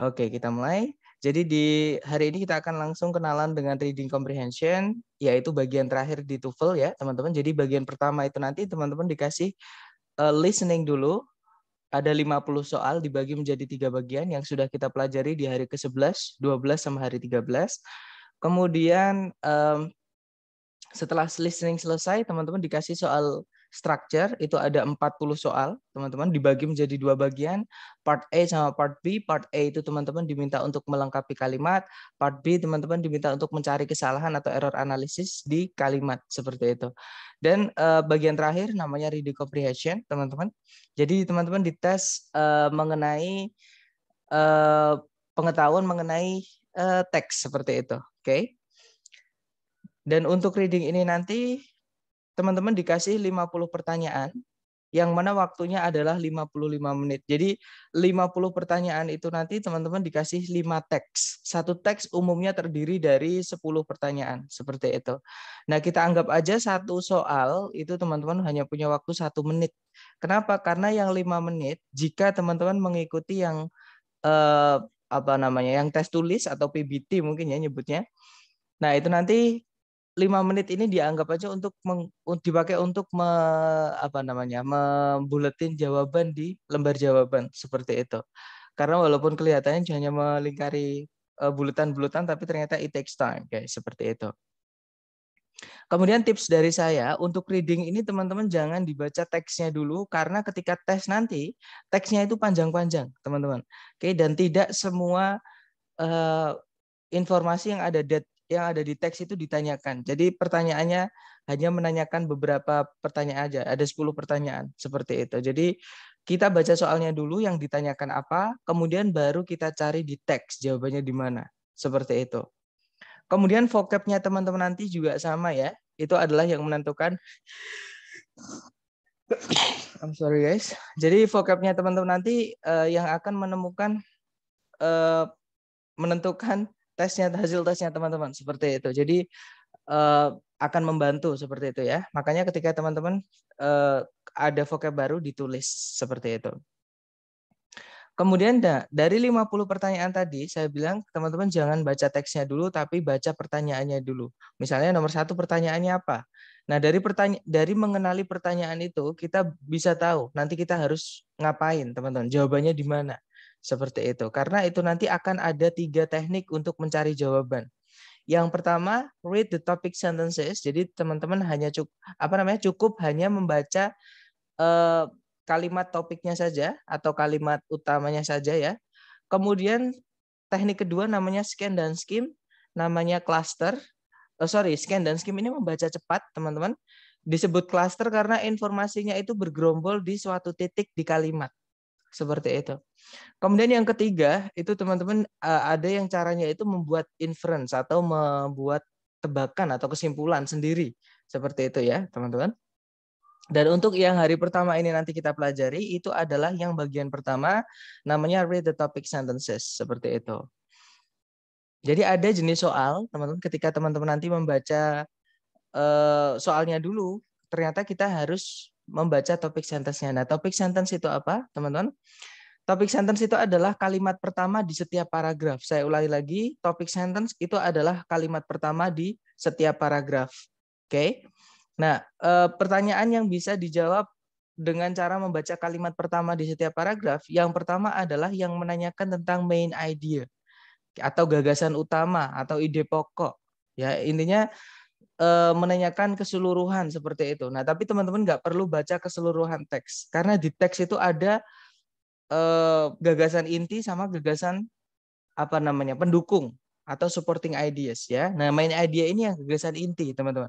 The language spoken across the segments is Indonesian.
Oke, kita mulai. Jadi di hari ini kita akan langsung kenalan dengan reading comprehension, yaitu bagian terakhir di TOEFL ya, teman-teman. Jadi bagian pertama itu nanti teman-teman dikasih uh, listening dulu. Ada 50 soal dibagi menjadi tiga bagian yang sudah kita pelajari di hari ke-11, 12, sama hari 13. Kemudian um, setelah listening selesai, teman-teman dikasih soal structure itu ada 40 soal, teman-teman dibagi menjadi dua bagian, part A sama part B. Part A itu teman-teman diminta untuk melengkapi kalimat, part B teman-teman diminta untuk mencari kesalahan atau error analisis di kalimat seperti itu. Dan uh, bagian terakhir namanya reading comprehension, teman-teman. Jadi teman-teman dites uh, mengenai uh, pengetahuan mengenai uh, teks seperti itu, oke? Okay? Dan untuk reading ini nanti teman-teman dikasih 50 pertanyaan yang mana waktunya adalah 55 menit. Jadi 50 pertanyaan itu nanti teman-teman dikasih 5 teks. Satu teks umumnya terdiri dari 10 pertanyaan, seperti itu. Nah, kita anggap aja satu soal itu teman-teman hanya punya waktu satu menit. Kenapa? Karena yang 5 menit, jika teman-teman mengikuti yang eh, apa namanya, yang tes tulis atau PBT mungkin ya nyebutnya. Nah, itu nanti lima menit ini dianggap aja untuk meng, dipakai untuk me, apa namanya membuletin jawaban di lembar jawaban seperti itu karena walaupun kelihatannya hanya melingkari e, bulatan-bulatan tapi ternyata it takes time kayak seperti itu Kemudian tips dari saya untuk reading ini teman-teman jangan dibaca teksnya dulu karena ketika tes nanti teksnya itu panjang-panjang teman-teman. Oke dan tidak semua uh, informasi yang ada yang ada di teks itu ditanyakan. Jadi pertanyaannya hanya menanyakan beberapa pertanyaan aja. Ada 10 pertanyaan seperti itu. Jadi kita baca soalnya dulu yang ditanyakan apa, kemudian baru kita cari di teks jawabannya di mana. Seperti itu. Kemudian vocabnya teman-teman nanti juga sama ya. Itu adalah yang menentukan I'm sorry guys. Jadi vocabnya teman-teman nanti uh, yang akan menemukan uh, menentukan tesnya hasil tesnya teman-teman seperti itu. Jadi uh, akan membantu seperti itu ya. Makanya ketika teman-teman uh, ada vocab baru ditulis seperti itu. Kemudian dari 50 pertanyaan tadi, saya bilang teman-teman jangan baca teksnya dulu, tapi baca pertanyaannya dulu. Misalnya nomor satu pertanyaannya apa? Nah dari pertanya dari mengenali pertanyaan itu kita bisa tahu nanti kita harus ngapain teman-teman. Jawabannya di mana? Seperti itu. Karena itu nanti akan ada tiga teknik untuk mencari jawaban. Yang pertama, read the topic sentences. Jadi teman-teman hanya cukup apa namanya? cukup hanya membaca eh, kalimat topiknya saja atau kalimat utamanya saja ya. Kemudian teknik kedua namanya scan dan skim, namanya cluster. Oh, sorry, scan dan skim ini membaca cepat, teman-teman. Disebut cluster karena informasinya itu bergerombol di suatu titik di kalimat seperti itu. Kemudian yang ketiga itu teman-teman eh, ada yang caranya itu membuat inference atau membuat tebakan atau kesimpulan sendiri seperti itu ya teman-teman. Dan untuk yang hari pertama ini nanti kita pelajari itu adalah yang bagian pertama namanya read the topic sentences seperti itu. Jadi ada jenis soal teman-teman ketika teman-teman nanti membaca eh, soalnya dulu ternyata kita harus membaca topik sentence-nya. Nah, topik sentence itu apa, teman-teman? Topik sentence itu adalah kalimat pertama di setiap paragraf. Saya ulangi lagi, topik sentence itu adalah kalimat pertama di setiap paragraf. Oke. Okay? Nah, eh, pertanyaan yang bisa dijawab dengan cara membaca kalimat pertama di setiap paragraf, yang pertama adalah yang menanyakan tentang main idea atau gagasan utama atau ide pokok. Ya, intinya Eh, menanyakan keseluruhan seperti itu. Nah, tapi teman-teman nggak perlu baca keseluruhan teks karena di teks itu ada eh, gagasan inti sama gagasan apa namanya pendukung atau supporting ideas ya. Nah, main idea ini yang gagasan inti teman-teman.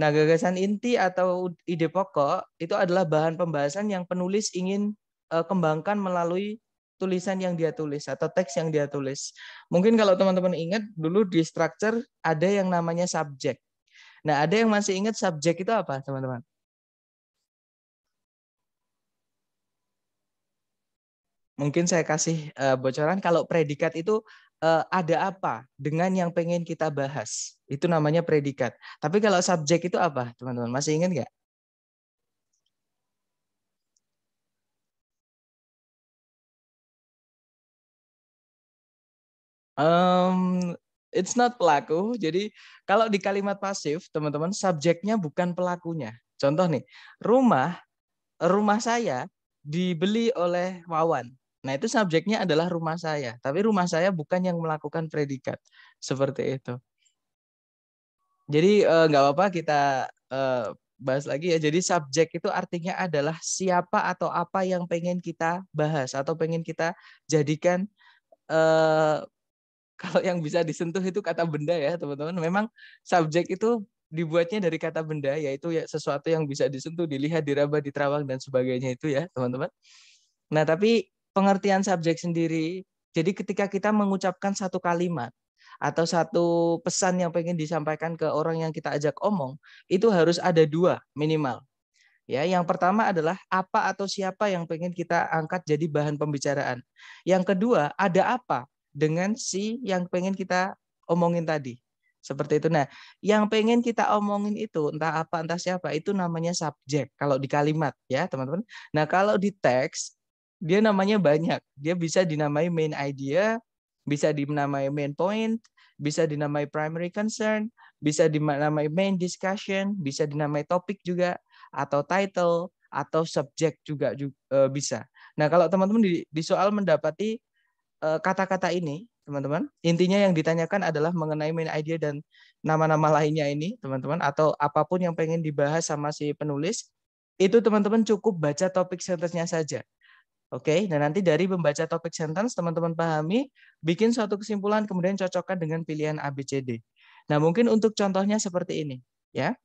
Nah, gagasan inti atau ide pokok itu adalah bahan pembahasan yang penulis ingin eh, kembangkan melalui tulisan yang dia tulis atau teks yang dia tulis. Mungkin kalau teman-teman ingat dulu di structure ada yang namanya subjek. Nah, ada yang masih ingat subjek itu apa, teman-teman? Mungkin saya kasih eh, bocoran kalau predikat itu eh, ada apa dengan yang pengen kita bahas. Itu namanya predikat. Tapi kalau subjek itu apa, teman-teman? Masih ingat nggak? Um, it's not pelaku. Jadi kalau di kalimat pasif, teman-teman, subjeknya bukan pelakunya. Contoh nih, rumah rumah saya dibeli oleh Wawan. Nah, itu subjeknya adalah rumah saya, tapi rumah saya bukan yang melakukan predikat. Seperti itu. Jadi eh, nggak apa-apa kita eh, bahas lagi ya. Jadi subjek itu artinya adalah siapa atau apa yang pengen kita bahas atau pengen kita jadikan eh, kalau yang bisa disentuh itu kata benda ya teman-teman. Memang subjek itu dibuatnya dari kata benda yaitu ya sesuatu yang bisa disentuh, dilihat, diraba, diterawang dan sebagainya itu ya teman-teman. Nah tapi pengertian subjek sendiri, jadi ketika kita mengucapkan satu kalimat atau satu pesan yang pengen disampaikan ke orang yang kita ajak omong, itu harus ada dua minimal. Ya, yang pertama adalah apa atau siapa yang pengen kita angkat jadi bahan pembicaraan. Yang kedua, ada apa dengan si yang pengen kita omongin tadi. Seperti itu. Nah, yang pengen kita omongin itu entah apa entah siapa itu namanya subjek kalau di kalimat ya, teman-teman. Nah, kalau di teks dia namanya banyak. Dia bisa dinamai main idea, bisa dinamai main point, bisa dinamai primary concern, bisa dinamai main discussion, bisa dinamai topik juga atau title atau subjek juga, juga eh, bisa. Nah, kalau teman-teman di, di soal mendapati Eh, kata-kata ini, teman-teman. Intinya yang ditanyakan adalah mengenai main idea dan nama-nama lainnya ini, teman-teman, atau apapun yang pengen dibahas sama si penulis, itu teman-teman cukup baca topik sentence-nya saja. Oke, okay? dan nanti dari membaca topik sentence, teman-teman pahami, bikin suatu kesimpulan, kemudian cocokkan dengan pilihan ABCD. Nah, mungkin untuk contohnya seperti ini, ya.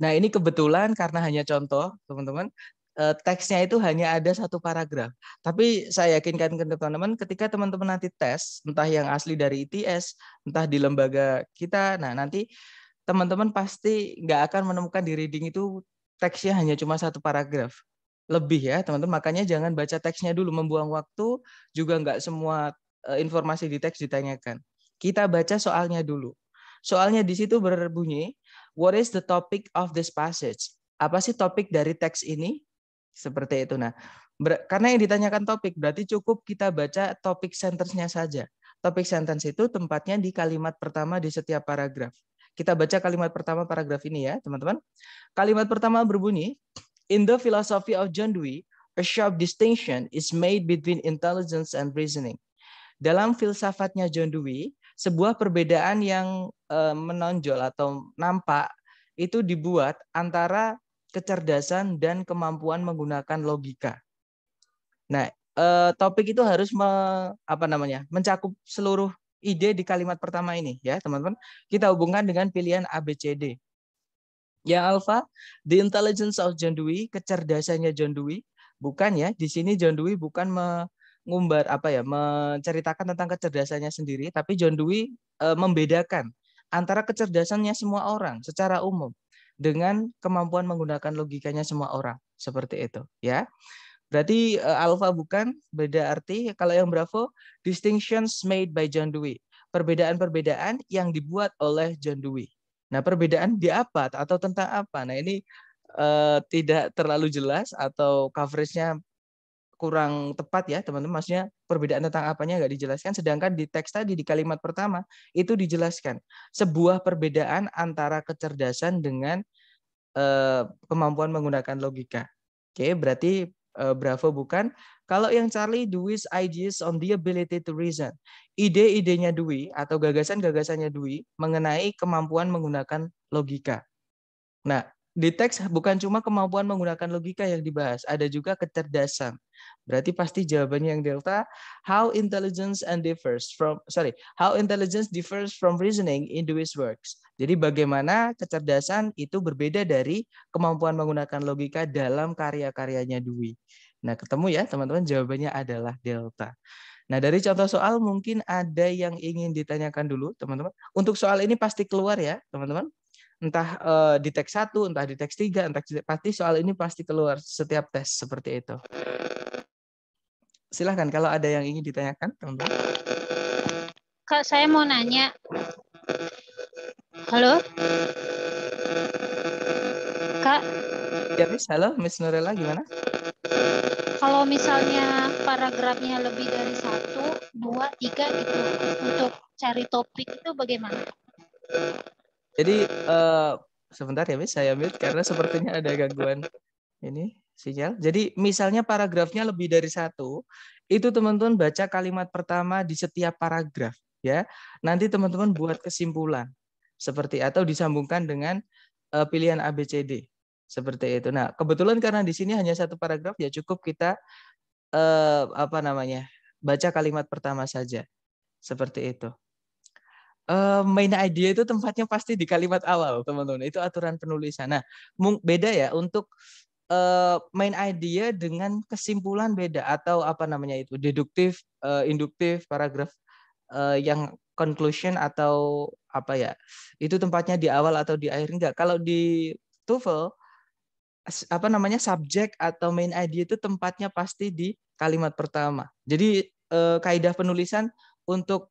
Nah, ini kebetulan karena hanya contoh, teman-teman. Eh, teksnya itu hanya ada satu paragraf. Tapi saya yakinkan ke teman-teman ketika teman-teman nanti tes, entah yang asli dari ITS, entah di lembaga kita, nah nanti teman-teman pasti nggak akan menemukan di reading itu teksnya hanya cuma satu paragraf lebih ya teman-teman makanya jangan baca teksnya dulu membuang waktu juga nggak semua eh, informasi di teks ditanyakan kita baca soalnya dulu soalnya di situ berbunyi what is the topic of this passage apa sih topik dari teks ini seperti itu. Nah, karena yang ditanyakan topik, berarti cukup kita baca topik sentence-nya saja. Topik sentence itu tempatnya di kalimat pertama di setiap paragraf. Kita baca kalimat pertama paragraf ini ya, teman-teman. Kalimat pertama berbunyi, In the philosophy of John Dewey, a sharp distinction is made between intelligence and reasoning. Dalam filsafatnya John Dewey, sebuah perbedaan yang eh, menonjol atau nampak itu dibuat antara kecerdasan dan kemampuan menggunakan logika. Nah, eh, topik itu harus me, apa namanya? mencakup seluruh ide di kalimat pertama ini ya, teman-teman. Kita hubungkan dengan pilihan ABCD. Ya, alfa, the intelligence of John Dewey, kecerdasannya John Dewey. Bukan ya, di sini John Dewey bukan mengumbar apa ya, menceritakan tentang kecerdasannya sendiri, tapi John Dewey e, membedakan antara kecerdasannya semua orang secara umum dengan kemampuan menggunakan logikanya semua orang seperti itu ya. Berarti uh, eh, alfa bukan beda arti. Kalau yang Bravo distinctions made by John Dewey. Perbedaan-perbedaan yang dibuat oleh John Dewey. Nah, perbedaan di apa atau tentang apa? Nah, ini uh, tidak terlalu jelas atau coveragenya kurang tepat ya teman-teman maksudnya perbedaan tentang apanya nggak dijelaskan sedangkan di teks tadi di kalimat pertama itu dijelaskan sebuah perbedaan antara kecerdasan dengan eh, kemampuan menggunakan logika oke berarti eh, Bravo bukan kalau yang Charlie Dewey's ideas on the ability to reason ide-idenya Dewey atau gagasan-gagasannya Dewey mengenai kemampuan menggunakan logika nah di teks bukan cuma kemampuan menggunakan logika yang dibahas, ada juga kecerdasan. Berarti pasti jawabannya yang delta. How intelligence and differs from sorry, how intelligence differs from reasoning in Dewey's works. Jadi bagaimana kecerdasan itu berbeda dari kemampuan menggunakan logika dalam karya-karyanya Dewey. Nah, ketemu ya teman-teman jawabannya adalah delta. Nah, dari contoh soal mungkin ada yang ingin ditanyakan dulu, teman-teman. Untuk soal ini pasti keluar ya, teman-teman entah uh, di teks satu, entah di teks tiga, entah di teks pasti soal ini pasti keluar setiap tes seperti itu. Silahkan kalau ada yang ingin ditanyakan, teman-teman. Kak, saya mau nanya. Halo? Kak? Ya, Miss. Halo, Miss Nurella gimana? Kalau misalnya paragrafnya lebih dari satu, dua, tiga gitu, untuk cari topik itu bagaimana? Jadi uh, sebentar ya, Miss, saya ambil karena sepertinya ada gangguan ini sinyal. Jadi misalnya paragrafnya lebih dari satu, itu teman-teman baca kalimat pertama di setiap paragraf ya. Nanti teman-teman buat kesimpulan seperti atau disambungkan dengan uh, pilihan D seperti itu. Nah, kebetulan karena di sini hanya satu paragraf ya cukup kita uh, apa namanya? baca kalimat pertama saja. Seperti itu. Eh, main idea itu tempatnya pasti di kalimat awal, teman-teman. Itu aturan penulisan. Nah, beda ya untuk eh, main idea ya dengan kesimpulan beda atau apa namanya itu deduktif, eh, induktif, paragraf yang conclusion atau apa ya? Itu tempatnya di awal atau di akhir enggak. Kalau di TOEFL apa namanya subjek atau main idea itu tempatnya pasti di kalimat pertama. Jadi eh, kaidah penulisan untuk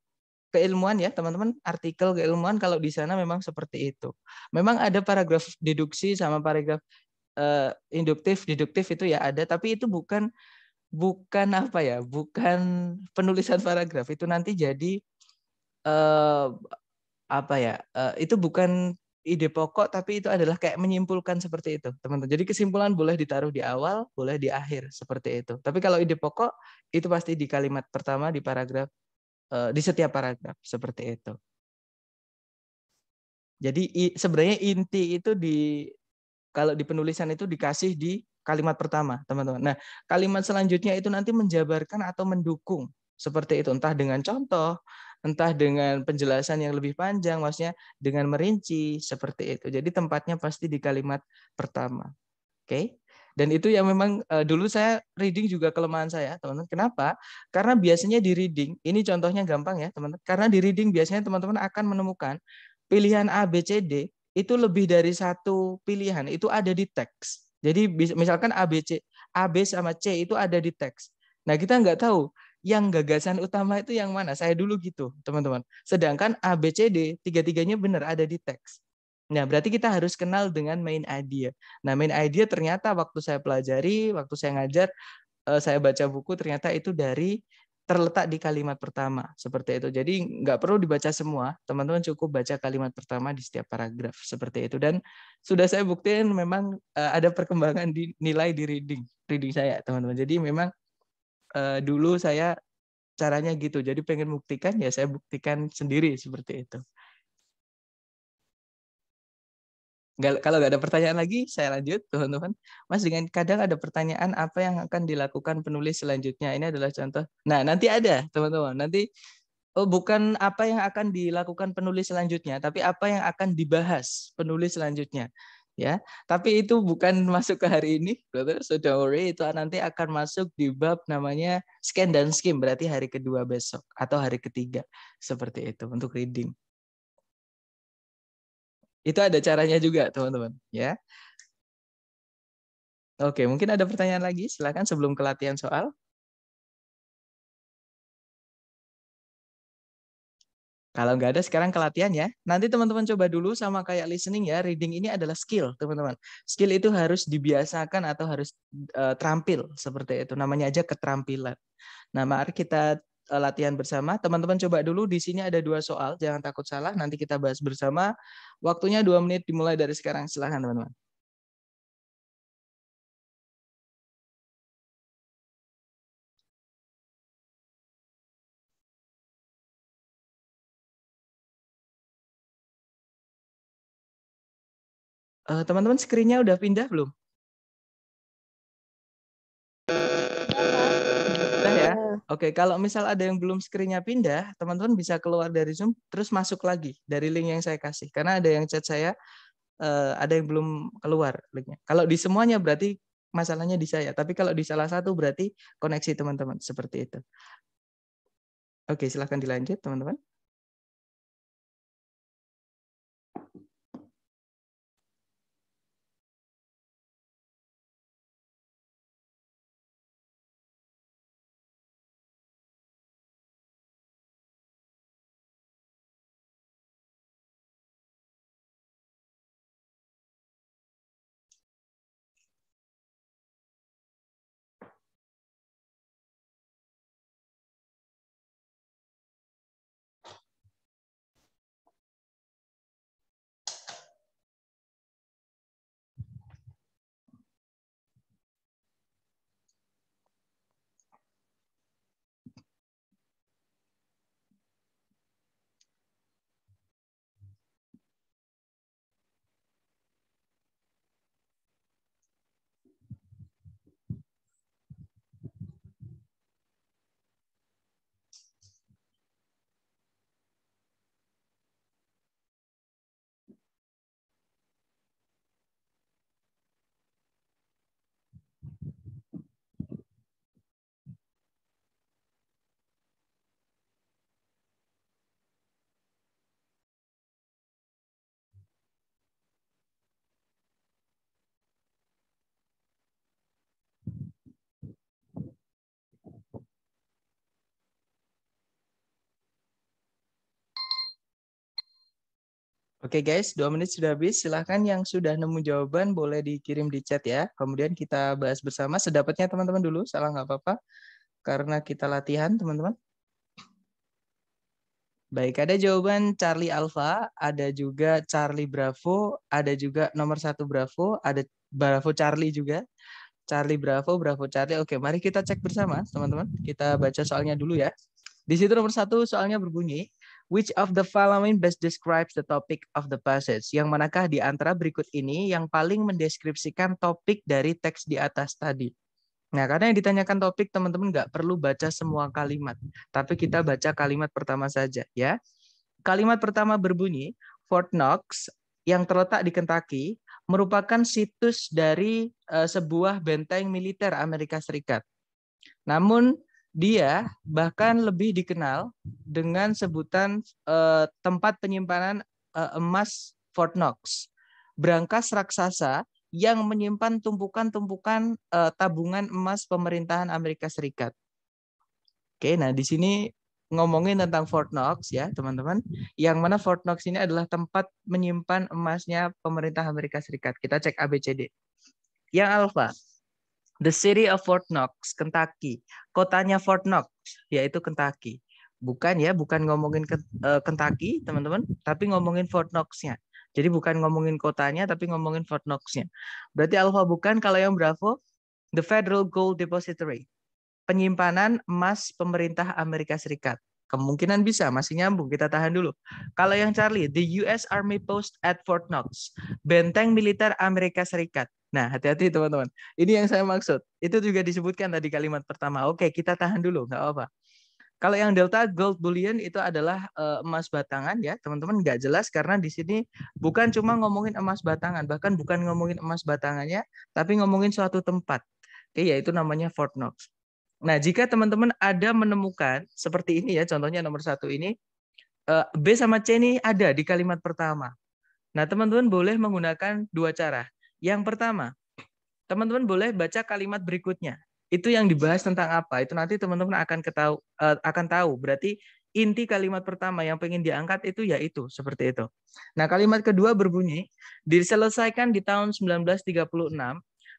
keilmuan ya teman-teman artikel keilmuan kalau di sana memang seperti itu memang ada paragraf deduksi sama paragraf uh, induktif deduktif itu ya ada tapi itu bukan bukan apa ya bukan penulisan paragraf itu nanti jadi uh, apa ya uh, itu bukan ide pokok tapi itu adalah kayak menyimpulkan seperti itu teman-teman jadi kesimpulan boleh ditaruh di awal boleh di akhir seperti itu tapi kalau ide pokok itu pasti di kalimat pertama di paragraf Eh, di setiap paragraf seperti itu. Jadi sebenarnya inti itu di kalau di penulisan itu dikasih di kalimat pertama, teman-teman. Nah, kalimat selanjutnya itu nanti menjabarkan atau mendukung seperti itu, entah dengan contoh, entah dengan penjelasan yang lebih panjang, maksudnya dengan merinci seperti itu. Jadi tempatnya pasti di kalimat pertama. Oke. Okay? Dan itu yang memang uh, dulu saya reading juga kelemahan saya, teman-teman. Kenapa? Karena biasanya di reading, ini contohnya gampang ya, teman-teman. Karena di reading biasanya teman-teman akan menemukan pilihan A, B, C, D itu lebih dari satu pilihan, itu ada di teks. Jadi misalkan A, B, C, A, B sama C itu ada di teks. Nah, kita nggak tahu yang gagasan utama itu yang mana. Saya dulu gitu, teman-teman. Sedangkan A, B, C, D, tiga-tiganya benar ada di teks. Nah, berarti kita harus kenal dengan main idea. Ya. Nah, main idea ya ternyata waktu saya pelajari, waktu saya ngajar, eh, saya baca buku ternyata itu dari terletak di kalimat pertama seperti itu. Jadi nggak perlu dibaca semua, teman-teman cukup baca kalimat pertama di setiap paragraf seperti itu. Dan sudah saya buktiin memang eh, ada perkembangan di nilai di reading reading saya teman-teman. Jadi memang eh, dulu saya caranya gitu. Jadi pengen buktikan ya saya buktikan sendiri seperti itu. Gak, kalau nggak ada pertanyaan lagi, saya lanjut, teman-teman. Mas, dengan kadang ada pertanyaan apa yang akan dilakukan penulis selanjutnya? Ini adalah contoh. Nah, nanti ada, teman-teman. Nanti oh, bukan apa yang akan dilakukan penulis selanjutnya, tapi apa yang akan dibahas penulis selanjutnya. Ya, tapi itu bukan masuk ke hari ini, brother. So don't worry, itu nanti akan masuk di bab namanya scan dan skim, berarti hari kedua besok atau hari ketiga seperti itu untuk reading. Itu ada caranya juga, teman-teman, ya. Oke, mungkin ada pertanyaan lagi? Silakan sebelum ke latihan soal. Kalau nggak ada, sekarang ke latihan ya. Nanti teman-teman coba dulu sama kayak listening ya. Reading ini adalah skill, teman-teman. Skill itu harus dibiasakan atau harus uh, terampil seperti itu. Namanya aja keterampilan. Nah, mari kita Eh, latihan bersama. Teman-teman coba dulu di sini ada dua soal, jangan takut salah. Nanti kita bahas bersama. Waktunya dua menit dimulai dari sekarang. Silahkan teman-teman. Eh, teman-teman uh, teman screen-nya udah pindah belum? Oke, kalau misal ada yang belum screennya pindah, teman-teman bisa keluar dari Zoom terus masuk lagi dari link yang saya kasih. Karena ada yang chat saya eh, ada yang belum keluar linknya. Kalau di semuanya berarti masalahnya di saya, tapi kalau di salah satu berarti koneksi teman-teman seperti itu. Oke, silahkan dilanjut teman-teman. Oke guys, dua menit sudah habis. Silahkan yang sudah nemu jawaban boleh dikirim di chat ya. Kemudian kita bahas bersama. Sedapatnya teman-teman dulu, salah nggak apa-apa. Karena kita latihan teman-teman. Baik, ada jawaban Charlie Alpha, ada juga Charlie Bravo, ada juga nomor satu Bravo, ada Bravo Charlie juga. Charlie Bravo, Bravo Charlie. Oke, mari kita cek bersama teman-teman. Kita baca soalnya dulu ya. Di situ nomor satu soalnya berbunyi, Which of the following best describes the topic of the passage? Yang manakah di antara berikut ini yang paling mendeskripsikan topik dari teks di atas tadi? Nah, karena yang ditanyakan topik, teman-teman nggak perlu baca semua kalimat. Tapi kita baca kalimat pertama saja ya. Kalimat pertama berbunyi, Fort Knox yang terletak di Kentucky merupakan situs dari uh, sebuah benteng militer Amerika Serikat. Namun dia bahkan lebih dikenal dengan sebutan uh, tempat penyimpanan uh, emas Fort Knox, berangkas raksasa yang menyimpan tumpukan-tumpukan uh, tabungan emas pemerintahan Amerika Serikat. Oke, nah di sini ngomongin tentang Fort Knox ya, teman-teman. Yang mana Fort Knox ini adalah tempat menyimpan emasnya pemerintah Amerika Serikat. Kita cek ABCD. Yang alfa, The city of Fort Knox, Kentucky. Kotanya Fort Knox, yaitu Kentucky. Bukan ya, bukan ngomongin eh, Kentucky, teman-teman, tapi ngomongin Fort Knox-nya. Jadi bukan ngomongin kotanya, tapi ngomongin Fort Knox-nya. Berarti alfa bukan, kalau yang Bravo, The Federal Gold Depository. Penyimpanan emas pemerintah Amerika Serikat. Kemungkinan bisa, masih nyambung, kita tahan dulu. Kalau yang Charlie, The US Army Post at Fort Knox. Benteng militer Amerika Serikat Nah, hati-hati teman-teman. Ini yang saya maksud. Itu juga disebutkan tadi kalimat pertama. Oke, kita tahan dulu, nggak apa-apa. Kalau yang delta gold bullion itu adalah uh, emas batangan ya, teman-teman nggak jelas karena di sini bukan cuma ngomongin emas batangan, bahkan bukan ngomongin emas batangannya, tapi ngomongin suatu tempat. Oke, yaitu namanya Fort Knox. Nah, jika teman-teman ada menemukan seperti ini ya, contohnya nomor satu ini, eh, B sama C ini ada di kalimat pertama. Nah, teman-teman boleh menggunakan dua cara. Yang pertama, teman-teman boleh baca kalimat berikutnya. Itu yang dibahas tentang apa? Itu nanti teman-teman akan ketahu eh, akan tahu. Berarti inti kalimat pertama yang pengen diangkat itu yaitu seperti itu. Nah, kalimat kedua berbunyi diselesaikan di tahun 1936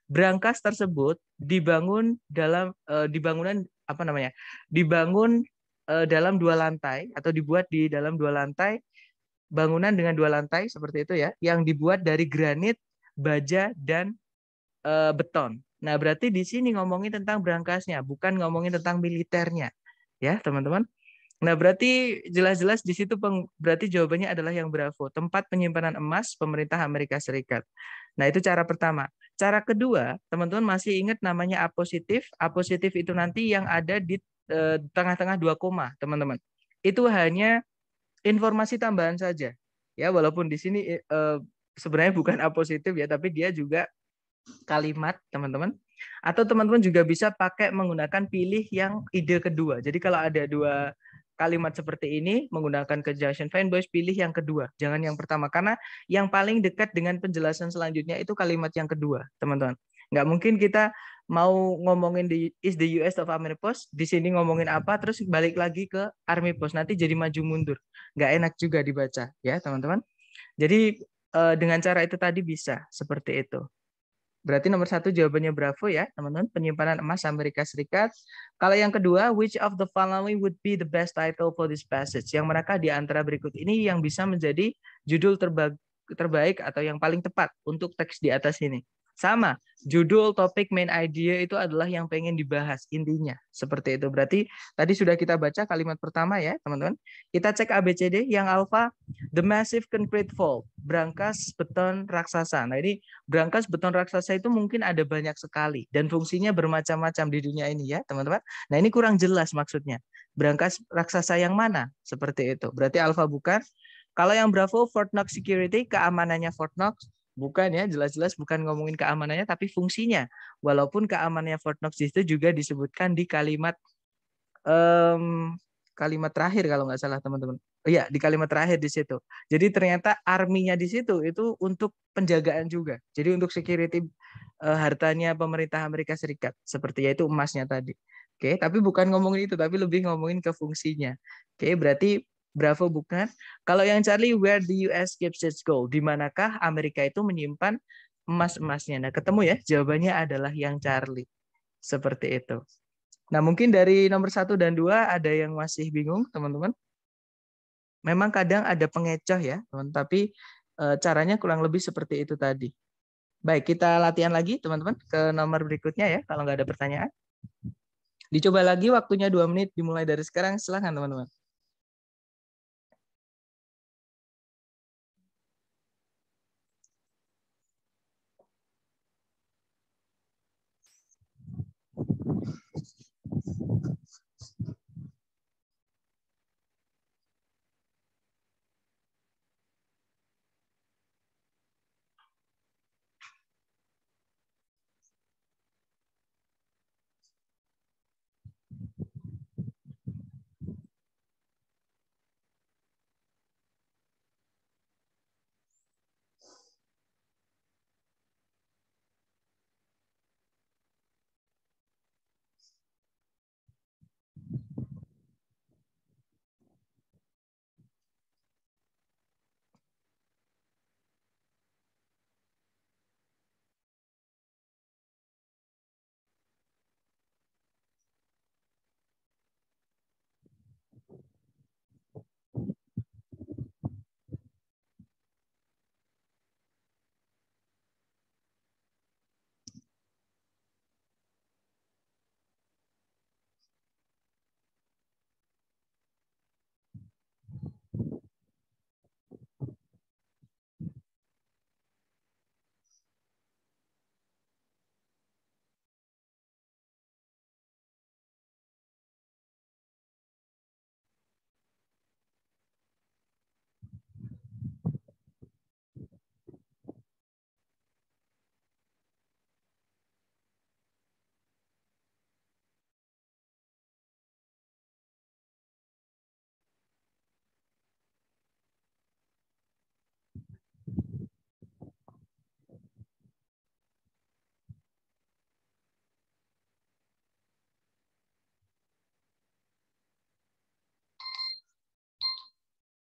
brankas tersebut dibangun dalam eh, dibangunan apa namanya dibangun eh, dalam dua lantai atau dibuat di dalam dua lantai bangunan dengan dua lantai seperti itu ya yang dibuat dari granit baja dan e, beton. Nah, berarti di sini ngomongin tentang berangkasnya, bukan ngomongin tentang militernya. Ya, teman-teman. Nah, berarti jelas-jelas di situ peng, berarti jawabannya adalah yang Bravo, tempat penyimpanan emas pemerintah Amerika Serikat. Nah, itu cara pertama. Cara kedua, teman-teman masih ingat namanya apositif. Apositif itu nanti yang ada di eh, tengah-tengah dua koma, teman-teman. Itu hanya informasi tambahan saja. Ya, walaupun di sini eh, sebenarnya bukan A positif ya, tapi dia juga kalimat, teman-teman. Atau teman-teman juga bisa pakai menggunakan pilih yang ide kedua. Jadi kalau ada dua kalimat seperti ini menggunakan conjunction voice pilih yang kedua, jangan yang pertama karena yang paling dekat dengan penjelasan selanjutnya itu kalimat yang kedua, teman-teman. Nggak mungkin kita mau ngomongin di is the US of Army Post, di sini ngomongin apa terus balik lagi ke Army Post nanti jadi maju mundur. Nggak enak juga dibaca ya, teman-teman. Jadi Eh, dengan cara itu tadi bisa seperti itu. Berarti nomor satu jawabannya Bravo ya, teman-teman. Penyimpanan emas Amerika Serikat. Kalau yang kedua, which of the following would be the best title for this passage? Yang manakah di antara berikut ini yang bisa menjadi judul terbaik atau yang paling tepat untuk teks di atas ini? Sama, judul, topik, main idea itu adalah yang pengen dibahas intinya. Seperti itu. Berarti tadi sudah kita baca kalimat pertama ya, teman-teman. Kita cek ABCD yang alfa the massive concrete fall, brankas beton raksasa. Nah, ini brankas beton raksasa itu mungkin ada banyak sekali dan fungsinya bermacam-macam di dunia ini ya, teman-teman. Nah, ini kurang jelas maksudnya. Brankas raksasa yang mana? Seperti itu. Berarti alfa bukan, kalau yang Bravo Fort Knox Security keamanannya Fort Knox, Bukan ya, jelas-jelas bukan ngomongin keamanannya tapi fungsinya. Walaupun keamanannya Fort Knox itu juga disebutkan di kalimat um, kalimat terakhir kalau nggak salah teman-teman. Oh iya, di kalimat terakhir di situ. Jadi ternyata arminya di situ itu untuk penjagaan juga. Jadi untuk security uh, hartanya pemerintah Amerika Serikat seperti yaitu emasnya tadi. Oke, okay, tapi bukan ngomongin itu, tapi lebih ngomongin ke fungsinya. Oke, okay, berarti Bravo bukan? Kalau yang Charlie, where the US its its Di manakah Amerika itu menyimpan emas-emasnya? Nah, ketemu ya, jawabannya adalah yang Charlie. Seperti itu. Nah, mungkin dari nomor satu dan dua ada yang masih bingung, teman-teman. Memang kadang ada pengecoh ya, teman, tapi eh, caranya kurang lebih seperti itu tadi. Baik, kita latihan lagi, teman-teman, ke nomor berikutnya ya, kalau nggak ada pertanyaan. Dicoba lagi waktunya dua menit dimulai dari sekarang. Silahkan, teman-teman.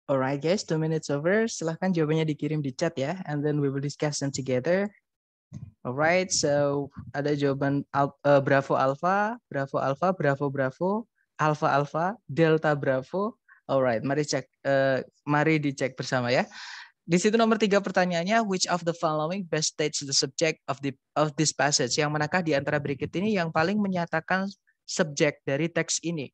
Alright guys, two minutes over. Silahkan jawabannya dikirim di chat ya, and then we will discuss them together. Alright, so ada jawaban al uh, Bravo Alpha, Bravo Alpha, Bravo Bravo, Alpha Alpha, Delta Bravo. Alright, mari cek, uh, mari dicek bersama ya. Di situ nomor tiga pertanyaannya, which of the following best states the subject of the of this passage? Yang manakah di antara berikut ini yang paling menyatakan subjek dari teks ini?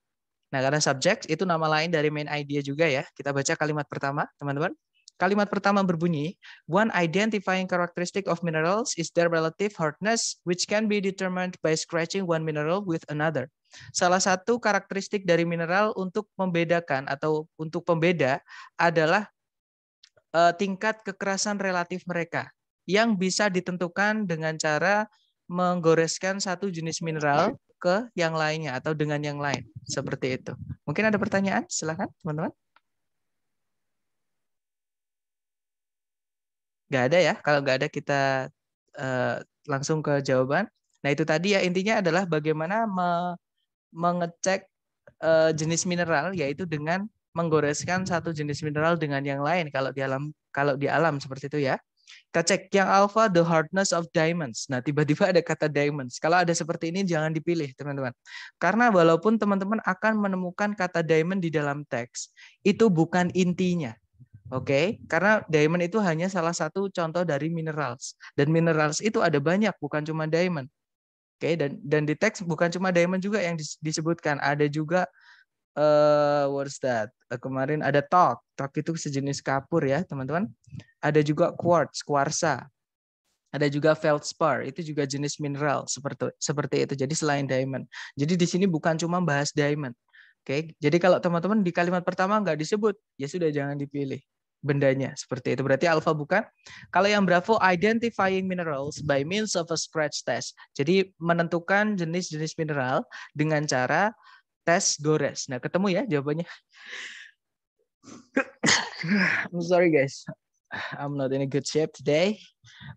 Nah, karena subjek itu nama lain dari main idea juga ya. Kita baca kalimat pertama, teman-teman. Kalimat pertama berbunyi, one identifying characteristic of minerals is their relative hardness, which can be determined by scratching one mineral with another. Salah satu karakteristik dari mineral untuk membedakan atau untuk pembeda adalah uh, tingkat kekerasan relatif mereka yang bisa ditentukan dengan cara menggoreskan satu jenis mineral ke yang lainnya atau dengan yang lain. Seperti itu. Mungkin ada pertanyaan? Silahkan, teman-teman. Nggak ada ya? Kalau nggak ada, kita uh, langsung ke jawaban. Nah, itu tadi ya intinya adalah bagaimana me mengecek uh, jenis mineral, yaitu dengan menggoreskan satu jenis mineral dengan yang lain kalau di alam kalau di alam seperti itu ya. Kita cek yang alpha the hardness of diamonds. Nah, tiba-tiba ada kata diamonds. Kalau ada seperti ini jangan dipilih, teman-teman. Karena walaupun teman-teman akan menemukan kata diamond di dalam teks, itu bukan intinya. Oke, okay? karena diamond itu hanya salah satu contoh dari minerals dan minerals itu ada banyak, bukan cuma diamond. Oke, okay? dan dan di teks bukan cuma diamond juga yang disebutkan, ada juga uh, eh, what's that? Uh, kemarin ada talk. Talk itu sejenis kapur ya, teman-teman. Ada juga quartz, kuarsa. Ada juga feldspar, itu juga jenis mineral seperti seperti itu. Jadi selain diamond. Jadi di sini bukan cuma bahas diamond. Oke. Okay? Jadi kalau teman-teman di kalimat pertama nggak disebut, ya sudah jangan dipilih bendanya seperti itu. Berarti alfa bukan. Kalau yang Bravo identifying minerals by means of a scratch test. Jadi menentukan jenis-jenis mineral dengan cara tes gores. Nah, ketemu ya jawabannya. I'm sorry guys. I'm not in a good shape today.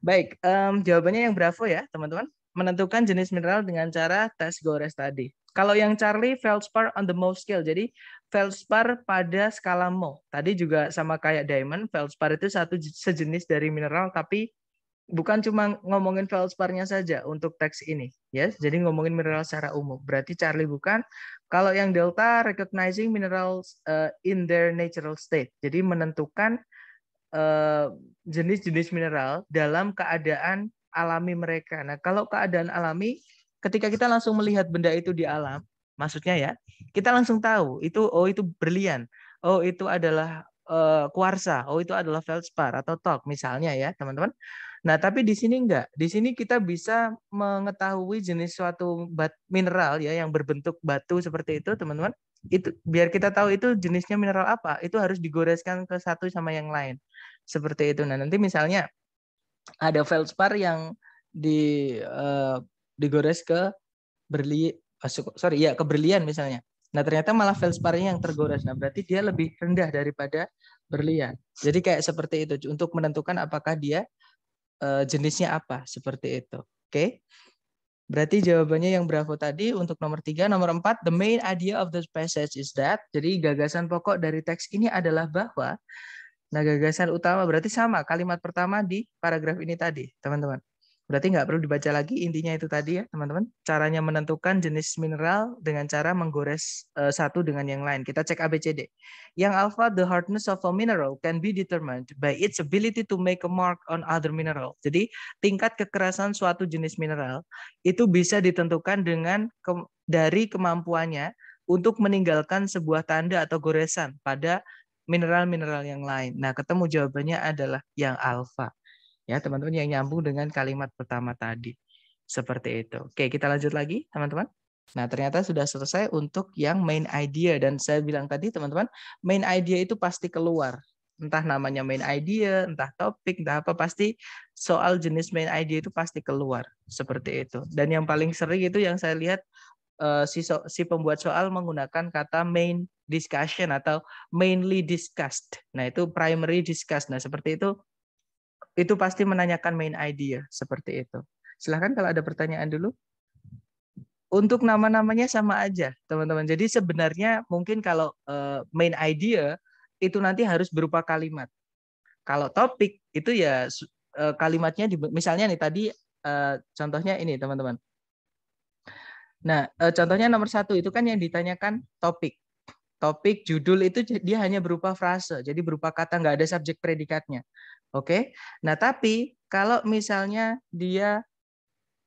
Baik, um, jawabannya yang Bravo ya, teman-teman. Menentukan jenis mineral dengan cara tes gores tadi. Kalau yang Charlie, feldspar on the Mohs scale. Jadi feldspar pada skala Mohs. Tadi juga sama kayak diamond, feldspar itu satu sejenis dari mineral tapi bukan cuma ngomongin feldspar-nya saja untuk teks ini, ya. Yes? Jadi ngomongin mineral secara umum. Berarti Charlie bukan kalau yang delta recognizing minerals uh, in their natural state. Jadi menentukan eh, jenis-jenis uh, mineral dalam keadaan alami mereka. Nah, kalau keadaan alami ketika kita langsung melihat benda itu di alam, maksudnya ya, kita langsung tahu itu oh itu berlian, oh itu adalah uh, kuarsa, oh itu adalah feldspar atau talk misalnya ya, teman-teman. Nah, tapi di sini enggak. Di sini kita bisa mengetahui jenis suatu bat, mineral ya yang berbentuk batu seperti itu, teman-teman. Itu biar kita tahu itu jenisnya mineral apa, itu harus digoreskan ke satu sama yang lain. Seperti itu. Nah, nanti misalnya ada feldspar yang di uh, digores ke berli eh, sorry ya ke berlian misalnya. Nah, ternyata malah feldsparnya yang tergores. Nah, berarti dia lebih rendah daripada berlian. Jadi kayak seperti itu untuk menentukan apakah dia Eh, jenisnya apa seperti itu. Oke. Okay? Berarti jawabannya yang Bravo tadi untuk nomor tiga. Nomor empat, the main idea of the passage is that. Jadi gagasan pokok dari teks ini adalah bahwa, nah gagasan utama berarti sama kalimat pertama di paragraf ini tadi, teman-teman. Berarti nggak perlu dibaca lagi intinya itu tadi ya teman-teman. Caranya menentukan jenis mineral dengan cara menggores eh, satu dengan yang lain. Kita cek ABCD. Yang alpha, the hardness of a mineral can be determined by its ability to make a mark on other mineral. Jadi tingkat kekerasan suatu jenis mineral itu bisa ditentukan dengan ke dari kemampuannya untuk meninggalkan sebuah tanda atau goresan pada mineral-mineral yang lain. Nah, ketemu jawabannya adalah yang alfa. Ya, teman-teman yang nyambung dengan kalimat pertama tadi. Seperti itu. Oke, kita lanjut lagi, teman-teman. Nah, ternyata sudah selesai untuk yang main idea. Dan saya bilang tadi, teman-teman, main idea itu pasti keluar. Entah namanya main idea, entah topik, entah apa, pasti soal jenis main idea itu pasti keluar. Seperti itu. Dan yang paling sering itu yang saya lihat, eh, si, si pembuat soal menggunakan kata main discussion atau mainly discussed. Nah, itu primary discussed. Nah, seperti itu itu pasti menanyakan main idea ya, seperti itu. Silahkan kalau ada pertanyaan dulu. Untuk nama-namanya sama aja, teman-teman. Jadi sebenarnya mungkin kalau eh, main idea ya, itu nanti harus berupa kalimat. Kalau topik itu ya eh, kalimatnya misalnya nih tadi eh, contohnya ini teman-teman. Nah, contohnya nomor satu itu kan yang ditanyakan topik. Topik, judul itu dia hanya berupa frase, jadi berupa kata, nggak ada subjek predikatnya. Oke. Nah, tapi kalau misalnya dia